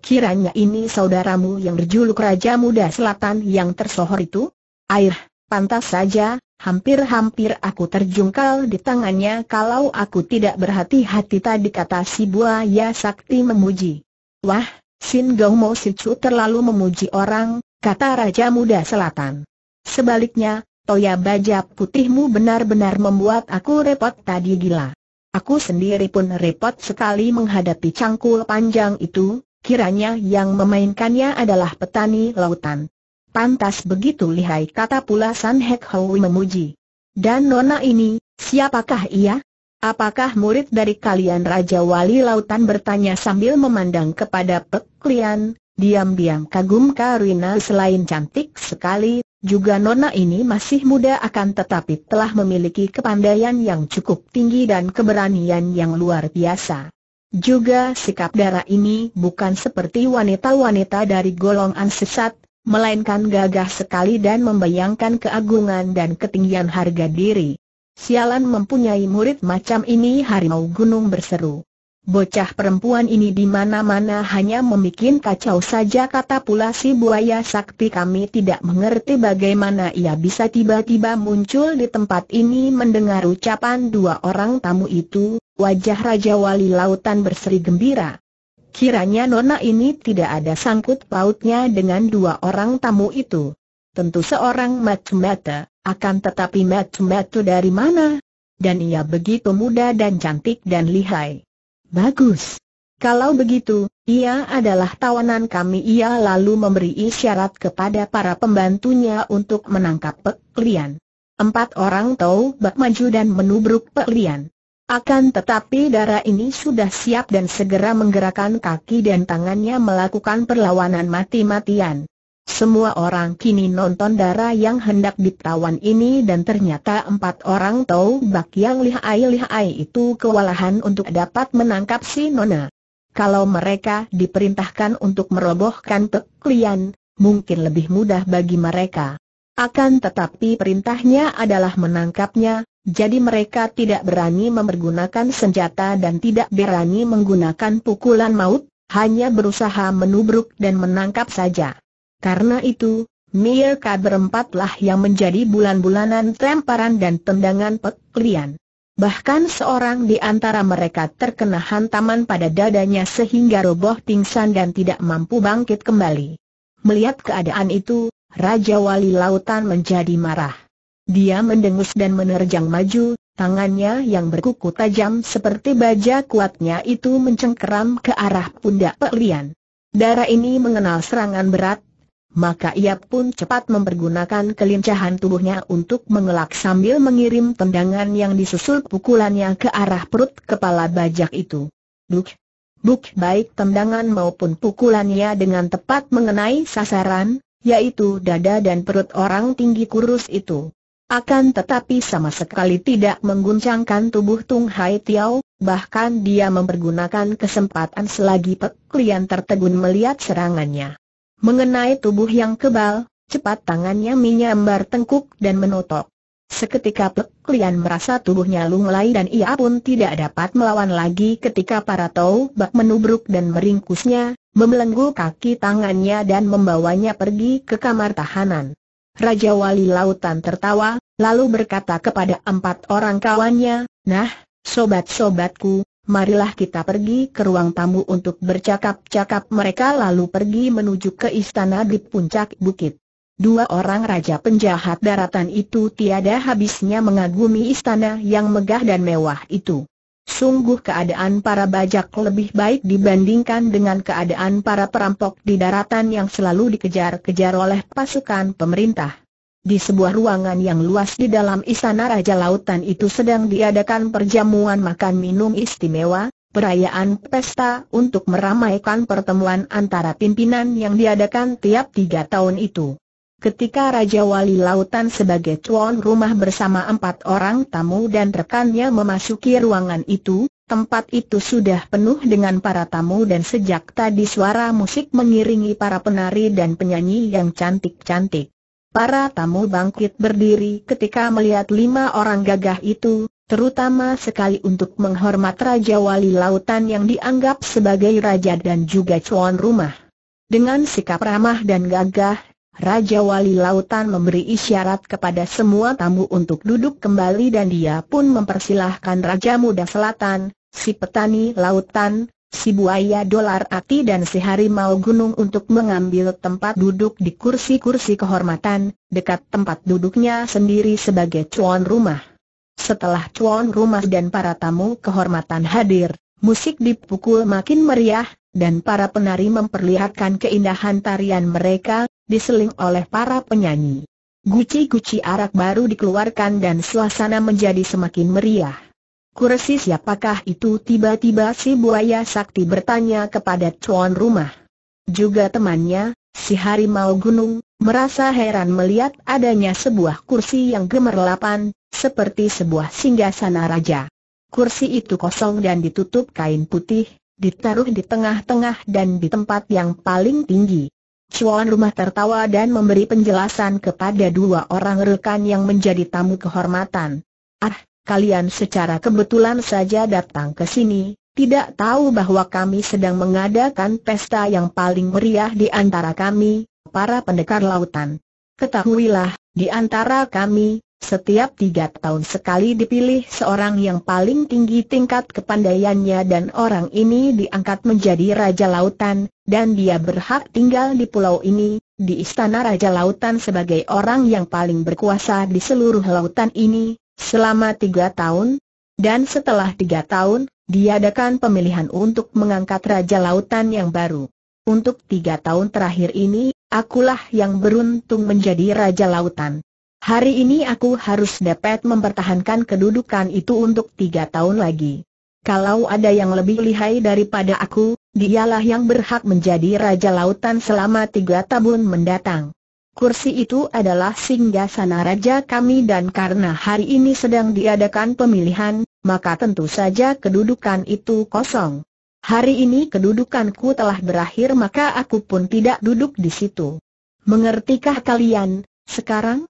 [SPEAKER 1] Kiranya ini saudaramu yang berjuluk Raja Muda Selatan yang tersohor itu? Air, pantas saja, Hampir-hampir aku terjungkal di tangannya kalau aku tidak berhati-hati tadi kata si buaya sakti memuji. Wah, Sin Gaumo Sicu terlalu memuji orang, kata Raja Muda Selatan. Sebaliknya, Toya baja putihmu benar-benar membuat aku repot tadi gila. Aku sendiri pun repot sekali menghadapi cangkul panjang itu, kiranya yang memainkannya adalah petani lautan. Pantas begitu lihai kata pula San Hek Hoi memuji. Dan nona ini, siapakah ia? Apakah murid dari kalian Raja Wali Lautan bertanya sambil memandang kepada Pek Lian, diam-diam kagum Karina selain cantik sekali, juga nona ini masih muda akan tetapi telah memiliki kepandaian yang cukup tinggi dan keberanian yang luar biasa. Juga sikap darah ini bukan seperti wanita-wanita dari golongan sesat, melainkan gagah sekali dan membayangkan keagungan dan ketinggian harga diri. Sialan mempunyai murid macam ini harimau gunung berseru. Bocah perempuan ini di mana-mana hanya membuat kacau saja kata pula si buaya sakti kami tidak mengerti bagaimana ia bisa tiba-tiba muncul di tempat ini mendengar ucapan dua orang tamu itu, wajah Raja Wali Lautan berseri gembira. Kiranya nona ini tidak ada sangkut pautnya dengan dua orang tamu itu. Tentu seorang mata akan tetapi mata dari mana? Dan ia begitu muda dan cantik dan lihai. Bagus. Kalau begitu, ia adalah tawanan kami. Ia lalu memberi isyarat kepada para pembantunya untuk menangkap peklian. Empat orang tahu bak maju dan menubruk peklian. Akan tetapi darah ini sudah siap dan segera menggerakkan kaki dan tangannya melakukan perlawanan mati-matian. Semua orang kini nonton darah yang hendak ditawan ini dan ternyata empat orang tahu bak yang lihai-lihai itu kewalahan untuk dapat menangkap si Nona. Kalau mereka diperintahkan untuk merobohkan peklian, mungkin lebih mudah bagi mereka. Akan tetapi perintahnya adalah menangkapnya, jadi mereka tidak berani mempergunakan senjata dan tidak berani menggunakan pukulan maut, hanya berusaha menubruk dan menangkap saja. Karena itu, mereka berempatlah yang menjadi bulan-bulanan temparan dan tendangan peklian. Bahkan seorang di antara mereka terkena hantaman pada dadanya sehingga roboh pingsan dan tidak mampu bangkit kembali. Melihat keadaan itu, Raja Wali Lautan menjadi marah. Dia mendengus dan menerjang maju, tangannya yang berkuku tajam seperti baja kuatnya itu mencengkeram ke arah pundak Pelian. Lian. Darah ini mengenal serangan berat, maka ia pun cepat mempergunakan kelincahan tubuhnya untuk mengelak sambil mengirim tendangan yang disusul pukulannya ke arah perut kepala bajak itu. Duk! buk baik tendangan maupun pukulannya dengan tepat mengenai sasaran, yaitu dada dan perut orang tinggi kurus itu. Akan tetapi sama sekali tidak mengguncangkan tubuh Tung Hai Tiao, bahkan dia mempergunakan kesempatan selagi Pek Lian tertegun melihat serangannya. Mengenai tubuh yang kebal, cepat tangannya menyambar tengkuk dan menotok. Seketika Pek Lian merasa tubuhnya lunglai dan ia pun tidak dapat melawan lagi ketika para Tau Bak menubruk dan meringkusnya, membelenggu kaki tangannya dan membawanya pergi ke kamar tahanan. Raja Wali Lautan tertawa, lalu berkata kepada empat orang kawannya, Nah, sobat-sobatku, marilah kita pergi ke ruang tamu untuk bercakap-cakap mereka lalu pergi menuju ke istana di puncak bukit. Dua orang raja penjahat daratan itu tiada habisnya mengagumi istana yang megah dan mewah itu. Sungguh keadaan para bajak lebih baik dibandingkan dengan keadaan para perampok di daratan yang selalu dikejar-kejar oleh pasukan pemerintah. Di sebuah ruangan yang luas di dalam istana Raja Lautan itu sedang diadakan perjamuan makan minum istimewa, perayaan pesta untuk meramaikan pertemuan antara pimpinan yang diadakan tiap tiga tahun itu ketika Raja Wali Lautan sebagai tuan rumah bersama empat orang tamu dan rekannya memasuki ruangan itu, tempat itu sudah penuh dengan para tamu dan sejak tadi suara musik mengiringi para penari dan penyanyi yang cantik-cantik. Para tamu bangkit berdiri ketika melihat lima orang gagah itu, terutama sekali untuk menghormat Raja Wali Lautan yang dianggap sebagai raja dan juga cuan rumah. Dengan sikap ramah dan gagah, Raja Wali Lautan memberi isyarat kepada semua tamu untuk duduk kembali dan dia pun mempersilahkan Raja Muda Selatan, si petani lautan, si buaya dolar ati dan si harimau gunung untuk mengambil tempat duduk di kursi-kursi kehormatan, dekat tempat duduknya sendiri sebagai cuan rumah. Setelah cuan rumah dan para tamu kehormatan hadir, musik dipukul makin meriah, dan para penari memperlihatkan keindahan tarian mereka, diseling oleh para penyanyi. Guci-guci arak baru dikeluarkan dan suasana menjadi semakin meriah. Kursi siapakah itu tiba-tiba si buaya sakti bertanya kepada tuan rumah. Juga temannya, si harimau gunung, merasa heran melihat adanya sebuah kursi yang gemerlapan, seperti sebuah singgasana raja. Kursi itu kosong dan ditutup kain putih, ditaruh di tengah-tengah dan di tempat yang paling tinggi. Cuan rumah tertawa dan memberi penjelasan kepada dua orang rekan yang menjadi tamu kehormatan. Ah, kalian secara kebetulan saja datang ke sini, tidak tahu bahwa kami sedang mengadakan pesta yang paling meriah di antara kami, para pendekar lautan. Ketahuilah, di antara kami, setiap tiga tahun sekali dipilih seorang yang paling tinggi tingkat kepandaiannya dan orang ini diangkat menjadi Raja Lautan, dan dia berhak tinggal di pulau ini, di Istana Raja Lautan sebagai orang yang paling berkuasa di seluruh lautan ini, selama tiga tahun. Dan setelah tiga tahun, diadakan pemilihan untuk mengangkat Raja Lautan yang baru. Untuk tiga tahun terakhir ini, akulah yang beruntung menjadi Raja Lautan. Hari ini aku harus dapat mempertahankan kedudukan itu untuk tiga tahun lagi. Kalau ada yang lebih lihai daripada aku, dialah yang berhak menjadi Raja Lautan selama tiga tahun mendatang. Kursi itu adalah singgah sana raja kami dan karena hari ini sedang diadakan pemilihan, maka tentu saja kedudukan itu kosong. Hari ini kedudukanku telah berakhir maka aku pun tidak duduk di situ. Mengertikah kalian, sekarang?